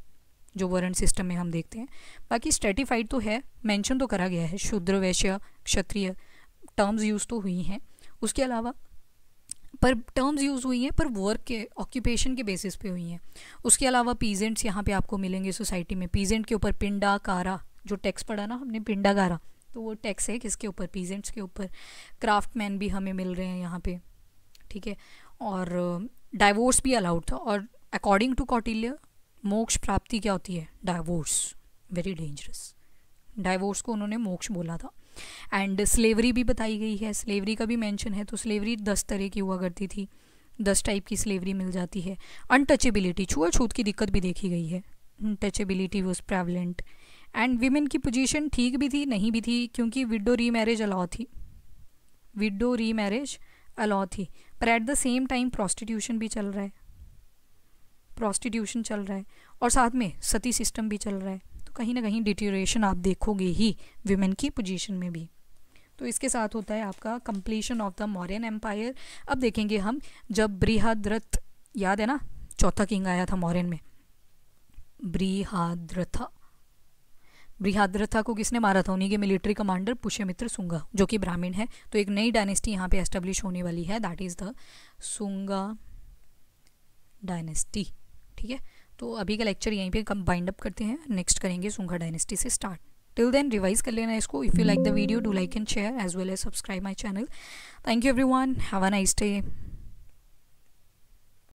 Speaker 1: जो वर्ण सिस्टम में हम देखते हैं बाकी स्टेटिफाइड तो है मेंशन तो करा गया है शूद्र वैश्य क्षत्रिय टर्म्स यूज़ तो हुई हैं उसके अलावा पर टर्म्स यूज़ हुई हैं पर वर्क के ऑक्यूपेशन के बेसिस पे हुई हैं उसके अलावा पीजेंट्स यहाँ पे आपको मिलेंगे सोसाइटी में पीजेंट के ऊपर पिंडा कारा जो टैक्स पड़ा ना हमने पिंडा कारा तो वो टैक्स है किसके ऊपर पीजेंट्स के ऊपर क्राफ्टमैन भी हमें मिल रहे हैं यहाँ पे ठीक है और डाइवोर्स भी अलाउड था और अकॉर्डिंग टू कौटिल्य मोक्ष प्राप्ति क्या होती है डाइवोर्स वेरी डेंजरस डाइवोर्स को उन्होंने मोक्ष बोला था एंड स्लेवरी भी बताई गई है स्लेवरी का भी मेंशन है तो स्लेवरी दस तरह की हुआ करती थी दस टाइप की स्लेवरी मिल जाती है अनटचेबिलिटी छूआछूत की दिक्कत भी देखी गई है untouchability was prevalent and women की पोजीशन ठीक भी थी नहीं भी थी क्योंकि विडो री मैरिज अलाउ थी विडो री मैरिज अलाउ थी पर at the same time prostitution भी चल रहा है प्रोस्टिट्यूशन चल रहा है और साथ में सती सिस्टम भी चल रहा है तो कहीं ना कहीं डिटेरेशन आप देखोगे ही वीमेन की पोजीशन में भी तो इसके साथ होता है आपका completion of the Mauryan empire अब देखेंगे हम जब बृहद्रथ याद है ना चौथा किंग आया था मौर्यन में ब्रिहाद्रथा बृहाद्रथा को किसने मारा था उन्हीं के मिलिट्री कमांडर पुष्यमित्र सुंगा जो कि ब्राह्मीण है तो एक नई डायनेस्टी यहाँ पे एस्टेब्लिश होने वाली है that is the Sunga dynasty ठीक है तो अभी का लेक्चर यहीं पे कम बाइंड अप करते हैं नेक्स्ट करेंगे सुंगा डायनेस्टी से स्टार्ट टिल देन रिवाइज कर लेना इसको if you like the video do like and share as well as subscribe my channel thank you everyone have a nice day